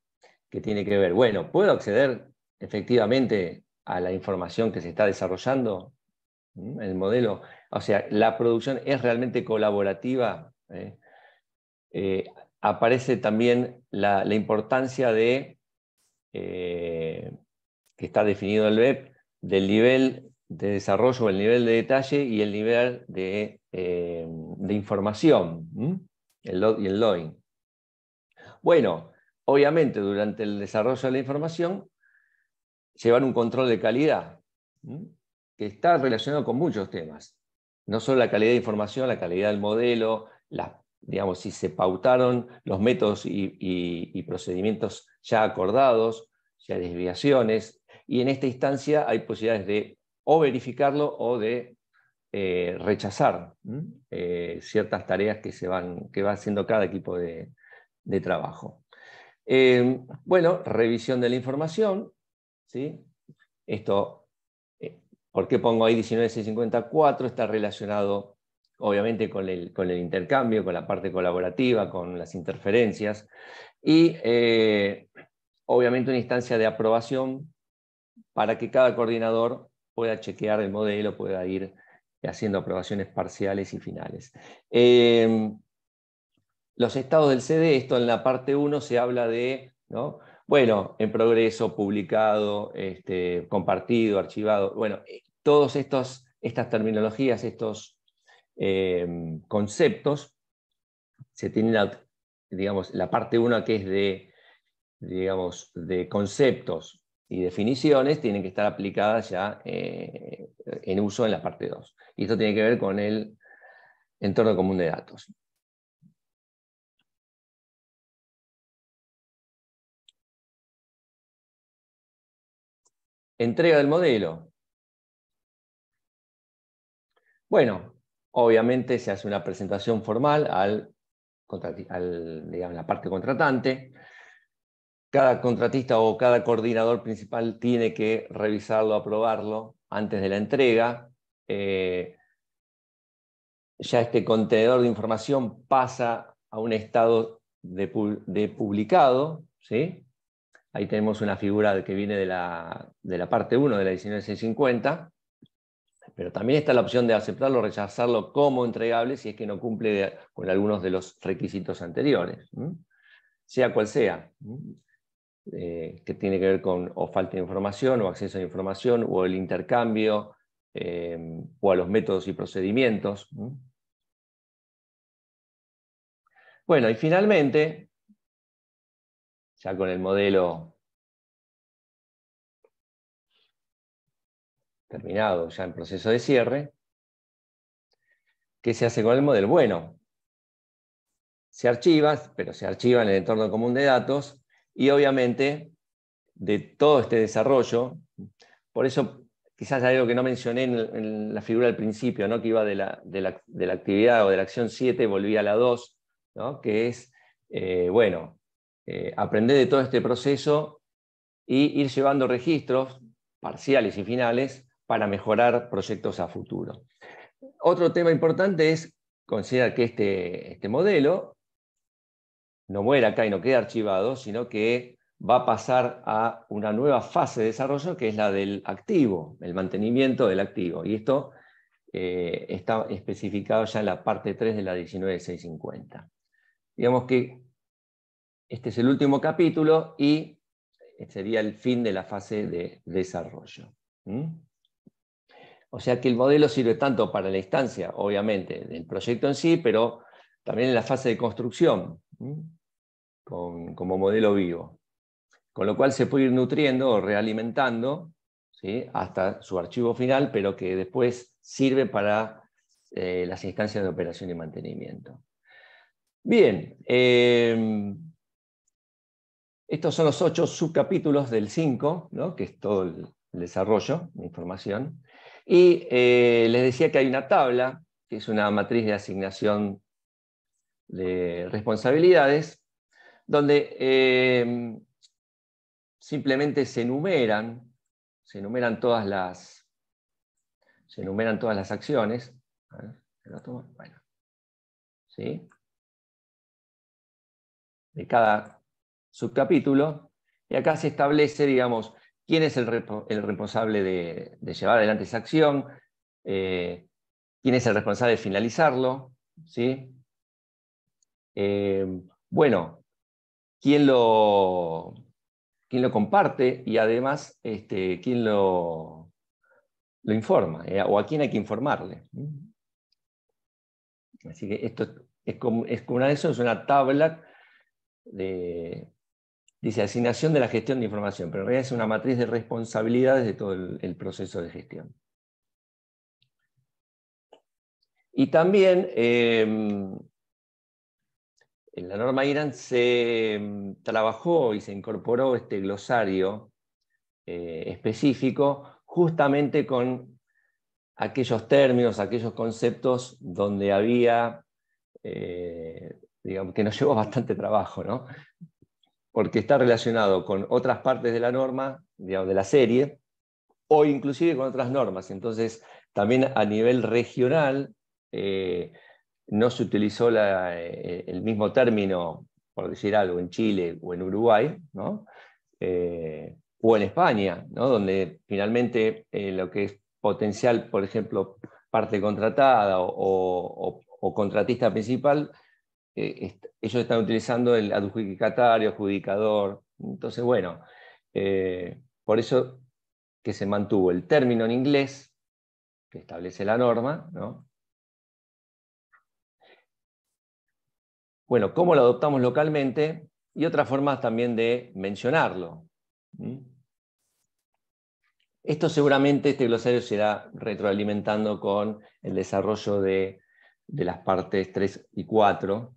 que tiene que ver, bueno, ¿puedo acceder efectivamente a la información que se está desarrollando el modelo? O sea, ¿la producción es realmente colaborativa? ¿eh? Eh, aparece también la, importancia de, eh, que está definido el web, del nivel de desarrollo, el nivel de detalle y el nivel de, de información, el y el loading. Bueno, obviamente durante el desarrollo de la información llevar un control de calidad que está relacionado con muchos temas. No solo la calidad de información, la calidad del modelo, digamos, si se pautaron los métodos y, procedimientos ya acordados, ya desviaciones, y en esta instancia hay posibilidades de o verificarlo o de eh, rechazar eh, ciertas tareas que, se van, que va haciendo cada equipo de, de trabajo. Eh, bueno, revisión de la información. ¿sí? Esto, eh, ¿por qué pongo ahí 19654? Está relacionado, obviamente, con el, con el, intercambio, con la parte colaborativa, con las interferencias. Y, eh, obviamente, una instancia de aprobación para que cada coordinador pueda chequear el modelo, pueda ir haciendo aprobaciones parciales y finales los estados del CD, esto en la parte 1 se habla de, bueno, en progreso, publicado, este, compartido, archivado, bueno, eh, todas estas terminologías, estos em, conceptos, se tienen, digamos, la parte 1 que es de, digamos, de conceptos y definiciones, tienen que estar aplicadas ya eh, en uso en la parte 2. Y esto tiene que ver con el entorno común de datos. Entrega del modelo. Bueno, obviamente se hace una presentación formal al, la parte contratante. Cada contratista o cada coordinador principal tiene que revisarlo, aprobarlo antes de la entrega. Eh, ya este contenedor de información pasa a un estado de publicado, ¿sí? Ahí tenemos una figura que viene de la, parte 1 de la 19650, pero también está la opción de aceptarlo o rechazarlo como entregable si es que no cumple con algunos de los requisitos anteriores, sea cual sea, eh, que tiene que ver con o falta de información o acceso a información o el intercambio eh, o a los métodos y procedimientos. Bueno, y finalmente, ya con el modelo terminado, ya en proceso de cierre, ¿qué se hace con el modelo? Bueno, se archiva, pero se archiva en el entorno común de datos y obviamente de todo este desarrollo, por eso quizás algo que no mencioné en, la figura al principio, que iba de la, actividad o de la acción 7, volví a la 2, que es, eh, bueno, eh, aprender de todo este proceso y ir llevando registros parciales y finales para mejorar proyectos a futuro. Otro tema importante es considerar que este, este modelo no muere acá y no queda archivado, sino que va a pasar a una nueva fase de desarrollo que es la del activo, el mantenimiento del activo. Y esto eh, está especificado ya en la parte 3 de la 19650. Digamos que este es el último capítulo y eh, sería el fin de la fase de desarrollo. O sea que el modelo sirve tanto para la instancia, obviamente, del proyecto en sí, pero también en la fase de construcción, como modelo vivo. Con lo cual se puede ir nutriendo o realimentando hasta su archivo final, pero que después sirve para eh, las instancias de operación y mantenimiento. Bien. Em, estos son los ocho subcapítulos del 5, que es todo el desarrollo, la información. Y eh, les decía que hay una tabla, que es una matriz de asignación de responsabilidades, donde eh, simplemente se enumeran, se enumeran todas las, se enumeran todas las acciones. ¿Sí? De cada subcapítulo, y acá se establece, digamos, quién es el, responsable de, llevar adelante esa acción, eh, quién es el responsable de finalizarlo, ¿sí? Eh, bueno, quién lo, quién lo comparte y además este, quién lo, lo informa eh, o a quién hay que informarle. Así que esto es como, es como una, eso es una tabla de, dice asignación de la gestión de información, pero en realidad es una matriz de responsabilidades de todo el, proceso de gestión. Y también em, en la norma IRAN se em, trabajó y se incorporó este glosario eh, específico justamente con aquellos términos, aquellos conceptos donde había, eh, digamos, que nos llevó bastante trabajo, ¿no? porque está relacionado con otras partes de la norma, digamos, de la serie, o inclusive con otras normas. Entonces, también a nivel regional eh, no se utilizó eh, el mismo término, por decir algo, en Chile o en Uruguay, eh, o en España, donde finalmente lo que es potencial, por ejemplo, parte contratada o contratista principal, eh, ellos están utilizando el adjudicatario, adjudicador. Entonces, bueno, eh, por eso que se mantuvo el término en inglés, que establece la norma, ¿no? Bueno, cómo lo adoptamos localmente y otras formas también de mencionarlo. Esto seguramente, este glosario se irá retroalimentando con el desarrollo de de las partes 3 y 4.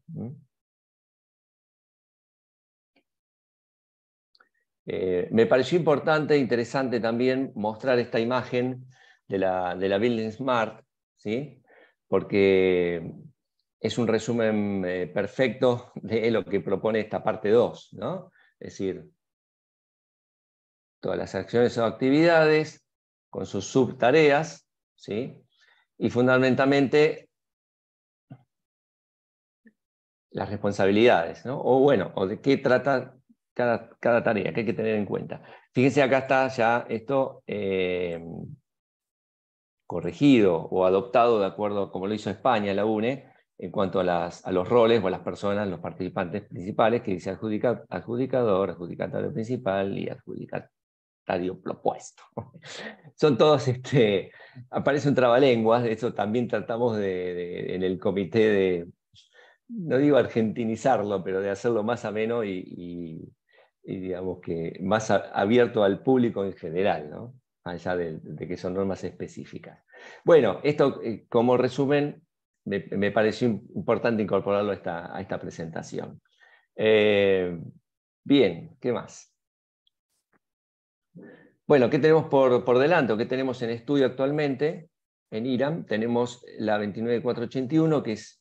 Eh, me pareció importante e interesante también mostrar esta imagen de la, Building Smart, ¿sí? porque es un resumen eh, perfecto de lo que propone esta parte 2. ¿no? Es decir, todas las acciones o actividades con sus subtareas, ¿sí? y fundamentalmente las responsabilidades, ¿no? O bueno, o de qué trata cada, cada tarea, que hay que tener en cuenta. Fíjense, acá está ya esto eh, corregido o adoptado de acuerdo como lo hizo España, la UNE, en cuanto a, las, a los roles o a las personas, los participantes principales, que dice adjudicador, adjudicatario principal y adjudicatario propuesto. Son todos, este, aparece un trabalenguas, de eso también tratamos de, en el comité de, no digo argentinizarlo, pero de hacerlo más ameno y, digamos que más abierto al público en general, ¿no? allá de, que son normas específicas. Bueno, esto eh, como resumen, me, pareció importante incorporarlo a esta, a esta presentación. Eh, bien, ¿qué más? Bueno, ¿qué tenemos por, por delante? ¿Qué tenemos en estudio actualmente? En IRAM tenemos la 29481, que es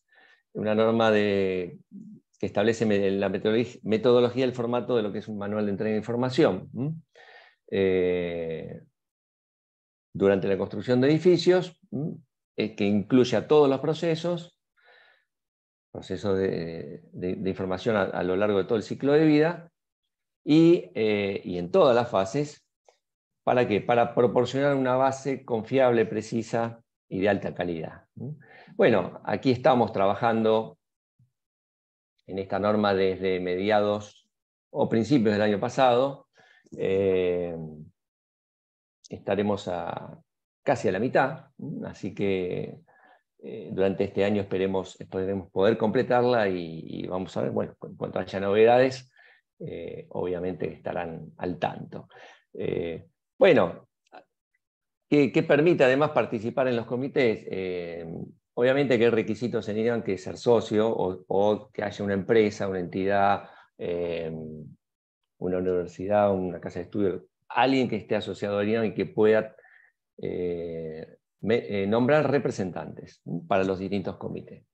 una norma que establece la metodología, el formato de lo que es un manual de entrega de información. Eh, durante la construcción de edificios, eh, que incluye a todos los procesos, procesos de, información a, lo largo de todo el ciclo de vida, y, eh, y en todas las fases, ¿para qué? Para proporcionar una base confiable, precisa y de alta calidad. Bueno, aquí estamos trabajando en esta norma desde mediados o principios del año pasado. Eh, estaremos a casi a la mitad, así que eh, durante este año esperemos, poder completarla y, vamos a ver, bueno, en cuanto haya novedades, eh, obviamente estarán al tanto. bueno, que, permite además participar en los comités. Obviamente que hay requisitos en Irán que ser socio o, que haya una empresa, una entidad, em, una universidad, una casa de estudio, alguien que esté asociado a Irán y que pueda eh, eh, nombrar representantes para los distintos comités.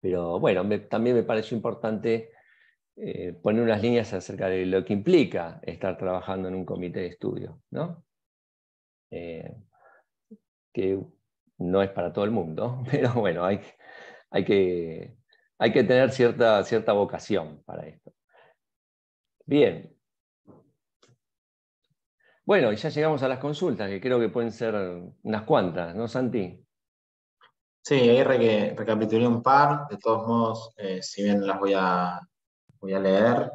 Pero bueno, también me pareció importante eh, poner unas líneas acerca de lo que implica estar trabajando en un comité de estudio, que no es para todo el mundo, pero bueno, hay, que, tener cierta, vocación para esto. Bien. Bueno, y ya llegamos a las consultas, que creo que pueden ser unas cuantas, ¿no, Santi? Sí, ahí recapitulé un par, de todos modos, eh, si bien las voy a, leer,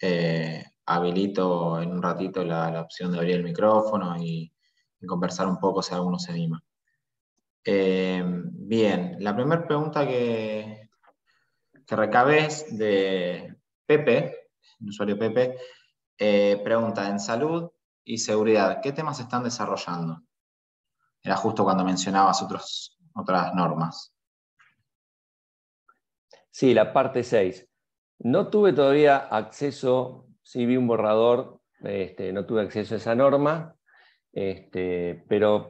eh, habilito en un ratito la, opción de abrir el micrófono y conversar un poco si alguno se anima. Eh, bien, la primera pregunta que, que recabé es de Pepe, el usuario Pepe, eh, pregunta en salud y seguridad, ¿qué temas están desarrollando? Era justo cuando mencionabas otras normas. Sí, la parte 6. No tuve todavía acceso, sí vi un borrador, este, no tuve acceso a esa norma, este, pero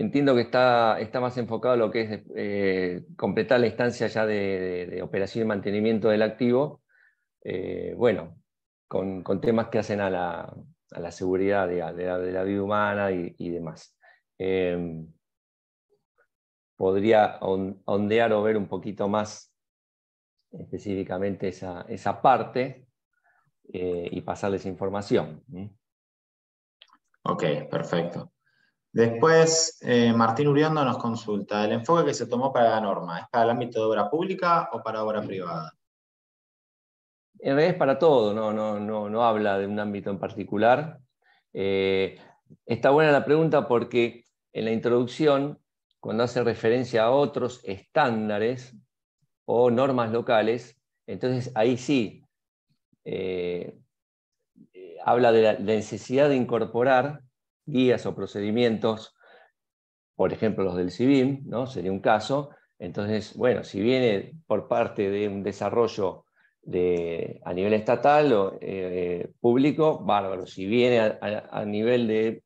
Entiendo que está, está más enfocado a lo que es eh, completar la instancia ya de, operación y mantenimiento del activo, eh, bueno, con, temas que hacen a la, seguridad de, la, vida humana y, demás. Em, podría ondear o ver un poquito más específicamente esa, esa parte eh, y pasarles información. Ok, perfecto. Después, eh, Martín Uriondo nos consulta, ¿el enfoque que se tomó para la norma es para el ámbito de obra pública o para obra privada? En realidad es para todo, no, habla de un ámbito en particular. Eh, está buena la pregunta porque en la introducción, cuando hace referencia a otros estándares o normas locales, entonces ahí sí eh, habla de la necesidad de incorporar guías o procedimientos, por ejemplo los del CIBIM, ¿no? sería un caso. Entonces, bueno, si viene por parte de un desarrollo a nivel estatal o eh, público, bárbaro. Si viene a, nivel de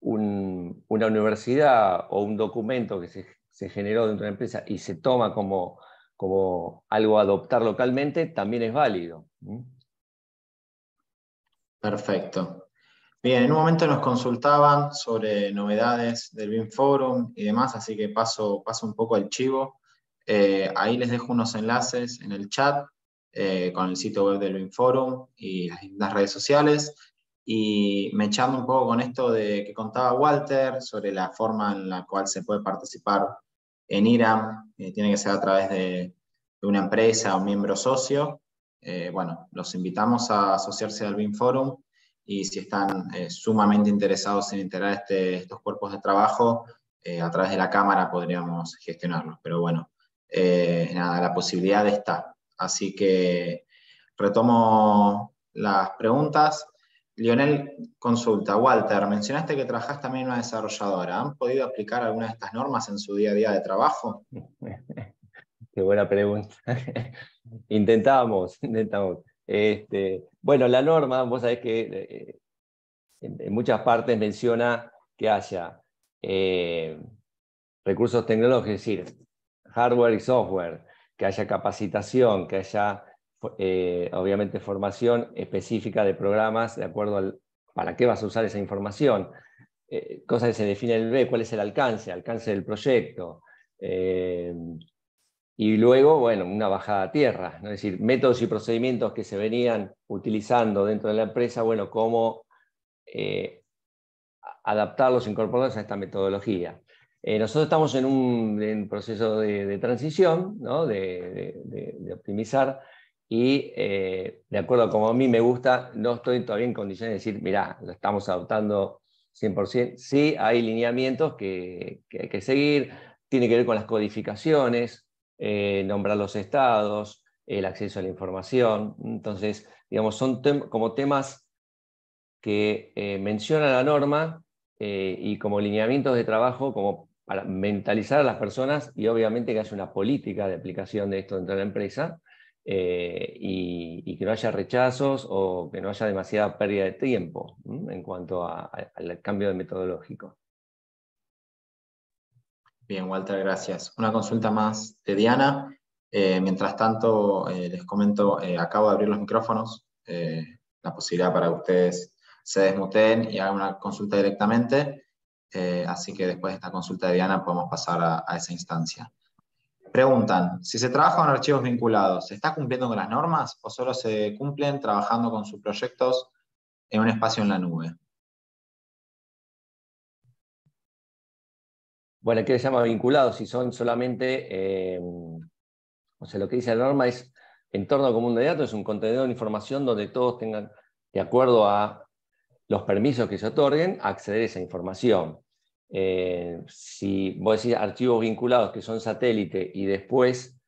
una universidad o un documento que se, generó dentro de una empresa y se toma como, como algo a adoptar localmente, también es válido. Perfecto. Bien, en un momento nos consultaban sobre novedades del BIM Forum y demás, así que paso, paso un poco al chivo. Eh, ahí les dejo unos enlaces en el chat eh, con el sitio web del BIM Forum y las redes sociales. Y me echando un poco con esto de que contaba Walter sobre la forma en la cual se puede participar en IRAM, eh, tiene que ser a través de, una empresa o miembro socio. bueno, los invitamos a asociarse al BIM Forum y si están eh, sumamente interesados en integrar este, estos cuerpos de trabajo, eh, a través de la Cámara podríamos gestionarlos. Pero bueno, eh, nada, la posibilidad está. Así que retomo las preguntas. Lionel consulta, Walter, mencionaste que trabajas también en una desarrolladora. ¿Han podido aplicar alguna de estas normas en su día a día de trabajo? Qué buena pregunta. intentamos, intentamos. Este, bueno, la norma, vos sabés que eh, en, muchas partes menciona que haya eh, recursos tecnológicos, es decir, hardware y software, que haya capacitación, que haya eh, obviamente formación específica de programas de acuerdo al para qué vas a usar esa información, cosas que se define en el B, cuál es el alcance, alcance del proyecto, y luego, bueno, una bajada a tierra, ¿no? es decir, métodos y procedimientos que se venían utilizando dentro de la empresa, bueno, cómo eh, adaptarlos, incorporarlos a esta metodología. Eh, nosotros estamos en un, proceso de, transición, ¿no? de, optimizar, y eh, de acuerdo a como a mí me gusta, no estoy todavía en condiciones de decir, mirá, lo estamos adoptando 100%. Sí, hay lineamientos que, que hay que seguir, tiene que ver con las codificaciones, eh, nombrar los estados, el acceso a la información. Entonces, digamos, son como temas que eh, menciona la norma eh, y como lineamientos de trabajo, como para mentalizar a las personas y obviamente que haya una política de aplicación de esto dentro de la empresa y, que no haya rechazos o que no haya demasiada pérdida de tiempo en cuanto al cambio de metodológico. Bien, Walter, gracias. Una consulta más de Diana. Eh, mientras tanto, eh, les comento, eh, acabo de abrir los micrófonos, la posibilidad para que ustedes se desmuten y hagan una consulta directamente. así que después de esta consulta de Diana podemos pasar a, a esa instancia. Preguntan, si se trabaja con archivos vinculados, ¿se está cumpliendo con las normas o solo se cumplen trabajando con sus proyectos en un espacio en la nube? bueno, ¿qué se llama vinculados? Si son solamente, eh, o sea, lo que dice la norma es entorno común de datos, es un contenedor de información donde todos tengan, de acuerdo a los permisos que se otorguen, acceder a esa información. Eh, si vos decís archivos vinculados que son satélite y después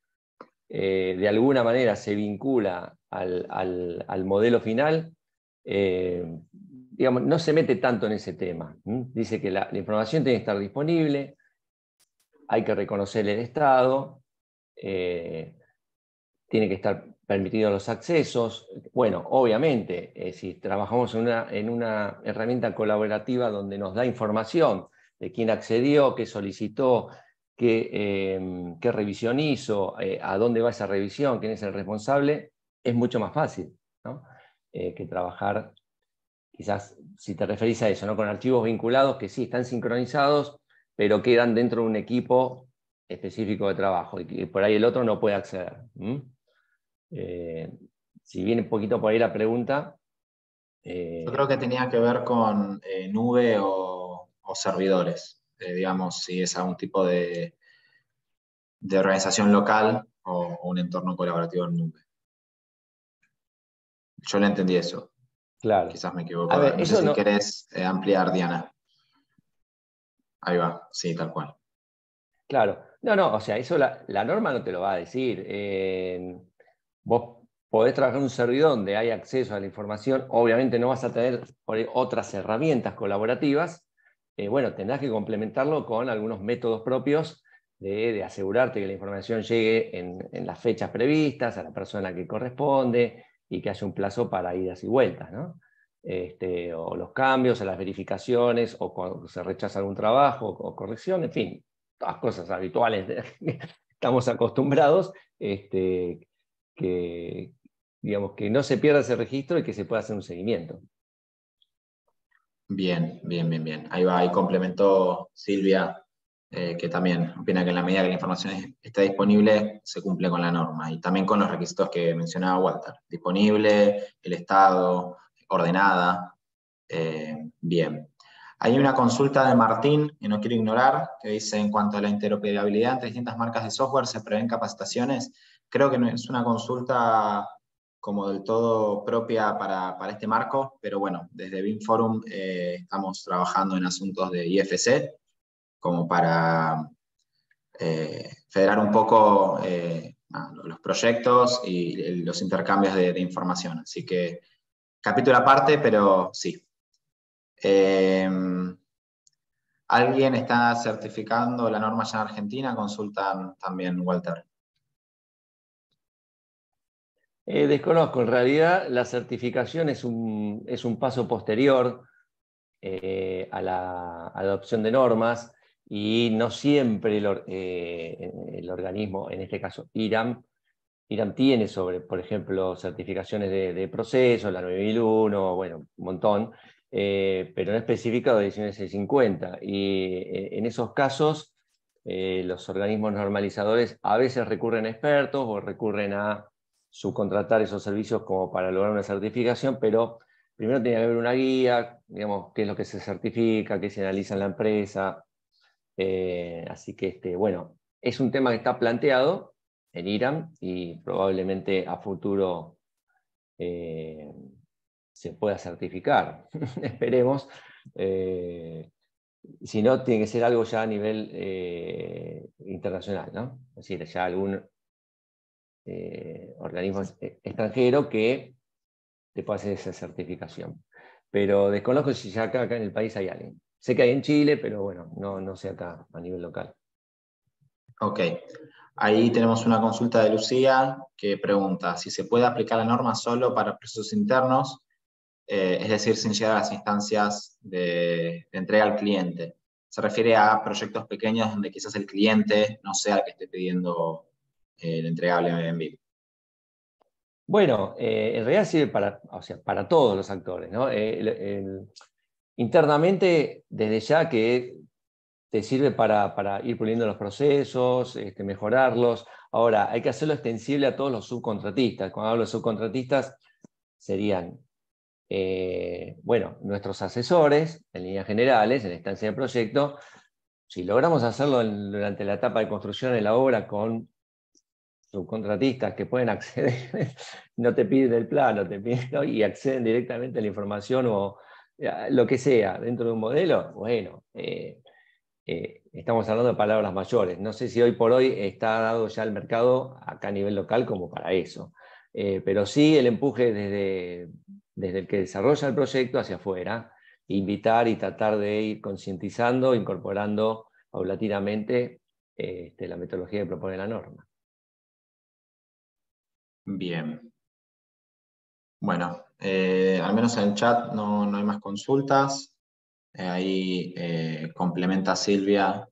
eh, de alguna manera se vincula al, modelo final, eh, digamos, no se mete tanto en ese tema. Dice que la información tiene que estar disponible, hay que reconocer el Estado, eh, tiene que estar permitidos los accesos. Bueno, obviamente, eh, si trabajamos en una, en una, herramienta colaborativa donde nos da información de quién accedió, qué solicitó, qué, em, revisión hizo, eh, a dónde va esa revisión, quién es el responsable, es mucho más fácil que trabajar, quizás si te referís a eso, ¿no? con archivos vinculados que sí están sincronizados, pero quedan dentro de un equipo específico de trabajo y por ahí el otro no puede acceder. Eh, si viene un poquito por ahí la pregunta. Eh, Yo creo que tenía que ver con eh, nube o, servidores, digamos, si es algún tipo de, organización local o, un entorno colaborativo en nube. Yo no entendí eso. Claro. Quizás me equivoco. eso si querés ampliar, Diana. Ahí va, sí, tal cual. Claro, no, no, o sea, eso la, la norma no te lo va a decir. Eh, vos podés trabajar un servidor donde hay acceso a la información, obviamente no vas a tener otras herramientas colaborativas, eh, bueno, tendrás que complementarlo con algunos métodos propios de, de asegurarte que la información llegue en, en, las fechas previstas, a la persona que corresponde y que haya un plazo para idas y vueltas, ¿no? Este, o los cambios, a las verificaciones, o cuando se rechaza algún trabajo, o corrección, en fin, todas cosas habituales estamos acostumbrados, este, que, digamos, que no se pierda ese registro y que se pueda hacer un seguimiento. Bien, bien, bien, bien. Ahí va, ahí complementó Silvia, eh, que también opina que en la medida que la información está disponible, se cumple con la norma y también con los requisitos que mencionaba Walter. Disponible, el estado, ordenada. Eh, bien. Hay una consulta de Martín que no quiero ignorar, que dice en cuanto a la interoperabilidad entre distintas marcas de software, ¿se prevén capacitaciones? Creo que no es una consulta como del todo propia para, para este marco, pero bueno, desde BIMForum forum eh, estamos trabajando en asuntos de IFC, como para eh, federar un poco los proyectos y los intercambios de, de información. Así que capítulo aparte, pero sí. Eh, ¿Alguien está certificando la norma ya en Argentina? Consultan también, Walter. Eh, desconozco, en realidad la certificación es un, paso posterior eh, a la adopción de normas y no siempre el organismo, en este caso IRAM, Irán tiene sobre, por ejemplo, certificaciones de, proceso, la 9001, bueno, un montón, eh, pero no especificado de 19650. Y eh, en esos casos, eh, los organismos normalizadores a veces recurren a expertos o recurren a subcontratar esos servicios como para lograr una certificación, pero primero tiene que haber una guía, digamos, qué es lo que se certifica, qué se analiza en la empresa. así que, este, bueno, es un tema que está planteado, en Irán, y probablemente a futuro eh, se pueda certificar. Esperemos. Eh, si no, tiene que ser algo ya a nivel eh, internacional, ¿no? Es decir, ya algún organismo e-, extranjero que te pase esa certificación. Pero desconozco si ya acá, en el país hay alguien. Sé que hay en Chile, pero bueno, no, no sé acá a nivel local. Ok. Ahí tenemos una consulta de Lucía que pregunta si se puede aplicar la norma solo para procesos internos, eh, es decir, sin llegar a las instancias de, entrega al cliente. Se refiere a proyectos pequeños donde quizás el cliente no sea el que esté pidiendo eh, el entregable en vivo. Bueno, eh, en realidad sirve para, o sea, para todos los actores. internamente, desde ya que te sirve para, ir puliendo los procesos, este, mejorarlos. Ahora, hay que hacerlo extensible a todos los subcontratistas. Cuando hablo de subcontratistas, serían, eh, bueno, nuestros asesores, en líneas generales, en estancia de proyecto. Si logramos hacerlo durante la etapa de construcción de la obra con subcontratistas que pueden acceder, no te piden el plano, te piden, y acceden directamente a la información o eh, lo que sea dentro de un modelo, bueno, eh, eh, estamos hablando de palabras mayores. No sé si hoy por hoy está dado ya el mercado acá a nivel local como para eso, eh, pero sí el empuje desde, el que desarrolla el proyecto hacia afuera, invitar y tratar de ir concientizando, incorporando paulatinamente este, la metodología que propone la norma. Bien. Bueno, eh, al menos en chat no hay más consultas ahí eh, complementa Silvia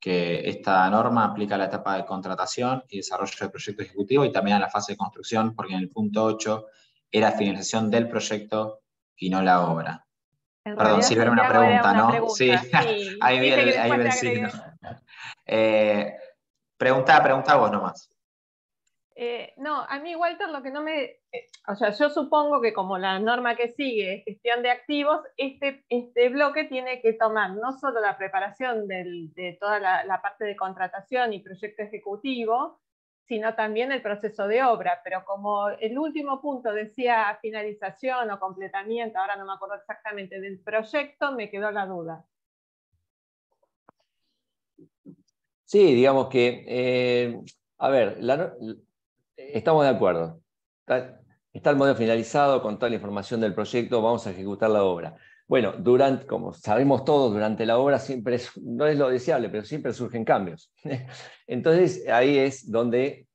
que esta norma aplica a la etapa de contratación y desarrollo del proyecto ejecutivo y también a la fase de construcción, porque en el punto 8 era finalización del proyecto y no la obra. Perdón, Silvia, era una pregunta, ¿no? Sí, ahí vi el, ahí el signo. Eh, pregunta, pregunta vos nomás. Eh, no, a mí, Walter, lo que no me. Eh, o sea, yo supongo que como la norma que sigue es gestión de activos, este, este bloque tiene que tomar no solo la preparación de toda la, parte de contratación y proyecto ejecutivo, sino también el proceso de obra. Pero como el último punto decía finalización o completamiento, ahora no me acuerdo exactamente del proyecto, me quedó la duda. Sí, digamos que. Eh, a ver, la, Estamos de acuerdo. Está, el modelo finalizado con toda la información del proyecto, vamos a ejecutar la obra. Bueno, durante, como sabemos todos, durante la obra siempre es, no es lo deseable, pero siempre surgen cambios. Entonces ahí es donde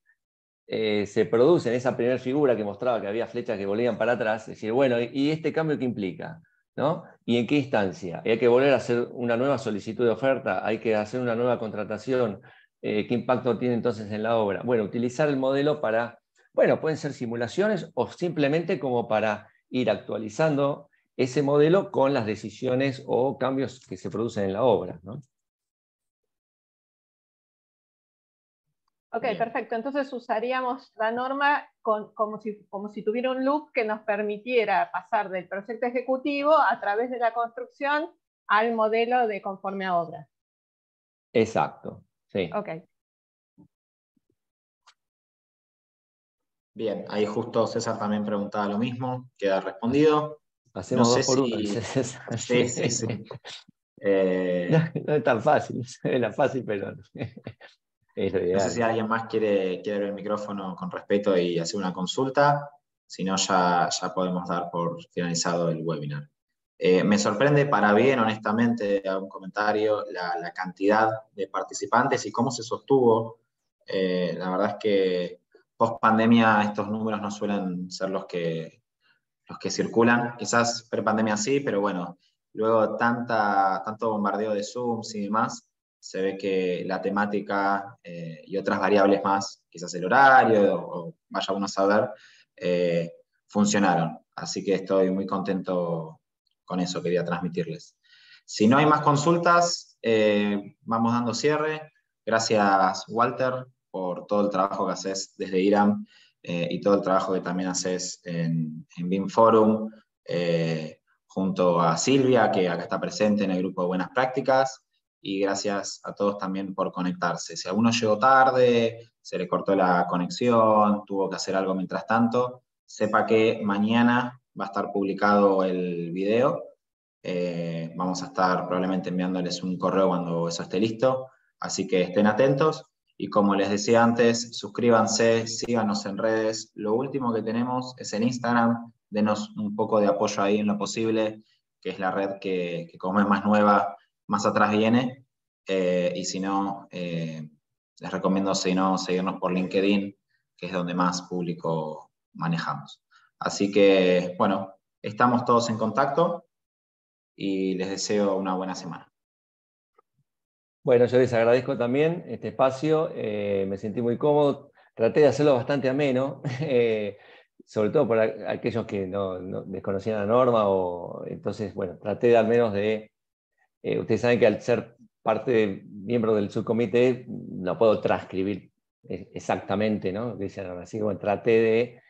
eh, se produce en esa primera figura que mostraba que había flechas que volvían para atrás, es decir, bueno, ¿y este cambio qué implica? ¿No? ¿Y en qué instancia? ¿Hay que volver a hacer una nueva solicitud de oferta? ¿Hay que hacer una nueva contratación? Eh, ¿qué impacto tiene entonces en la obra? Bueno, utilizar el modelo para, bueno, pueden ser simulaciones o simplemente como para ir actualizando ese modelo con las decisiones o cambios que se producen en la obra. Ok, perfecto. Entonces usaríamos la norma como, si, como si tuviera un loop que nos permitiera pasar del proyecto ejecutivo a través de la construcción al modelo de conforme a obra. Exacto, Sí. Ok. Bien, ahí justo César también preguntaba lo mismo, queda respondido. Hacemos dos por uno, Sí, sí, sí. Eh, no, es tan fácil, fácil, pero No sé si alguien más quiere, quiere el micrófono con respeto y hacer una consulta, si no ya, ya podemos dar por finalizado el webinar. Eh, me sorprende para bien, honestamente, un comentario, la, cantidad de participantes y cómo se sostuvo. Eh, la verdad es que post pandemia estos números no suelen ser los que, los que circulan. Quizás pre pandemia sí, pero bueno, luego tanta, tanto bombardeo de Zooms y demás, se ve que la temática eh, y otras variables más, quizás el horario o, vaya uno a saber, funcionaron. Así que estoy muy contento con eso quería transmitirles. Si no hay más consultas, eh, vamos dando cierre. Gracias, Walter, por todo el trabajo que haces desde IRAM eh, y todo el trabajo que también haces en, en BIM Forum, eh, junto a Silvia, que acá está presente en el grupo de Buenas Prácticas. Y gracias a todos también por conectarse. Si alguno llegó tarde, se le cortó la conexión, tuvo que hacer algo mientras tanto, sepa que mañana va a estar publicado el video. Eh, vamos a estar probablemente enviándoles un correo cuando eso esté listo, así que estén atentos. Y como les decía antes, suscríbanse, síganos en redes. Lo último que tenemos es en Instagram, denos un poco de apoyo ahí en lo posible, que es la red que, come como es más nueva, más atrás viene. Eh, y si no, eh, les recomiendo si no, seguirnos por LinkedIn, que es donde más público manejamos. Así que, bueno, estamos todos en contacto y les deseo una buena semana. Bueno, yo les agradezco también este espacio, eh, me sentí muy cómodo, traté de hacerlo bastante ameno, eh, sobre todo por aquellos que no, desconocían la norma, o, entonces, bueno, traté de, al menos de, eh, ustedes saben que al ser parte de, miembro del subcomité, no puedo transcribir e-, exactamente, ¿no? Así que traté de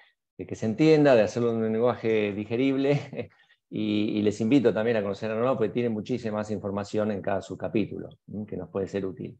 que se entienda, de hacerlo en un lenguaje digerible. Y, les invito también a conocer a Renault, porque tiene muchísima más información en cada subcapítulo, que nos puede ser útil.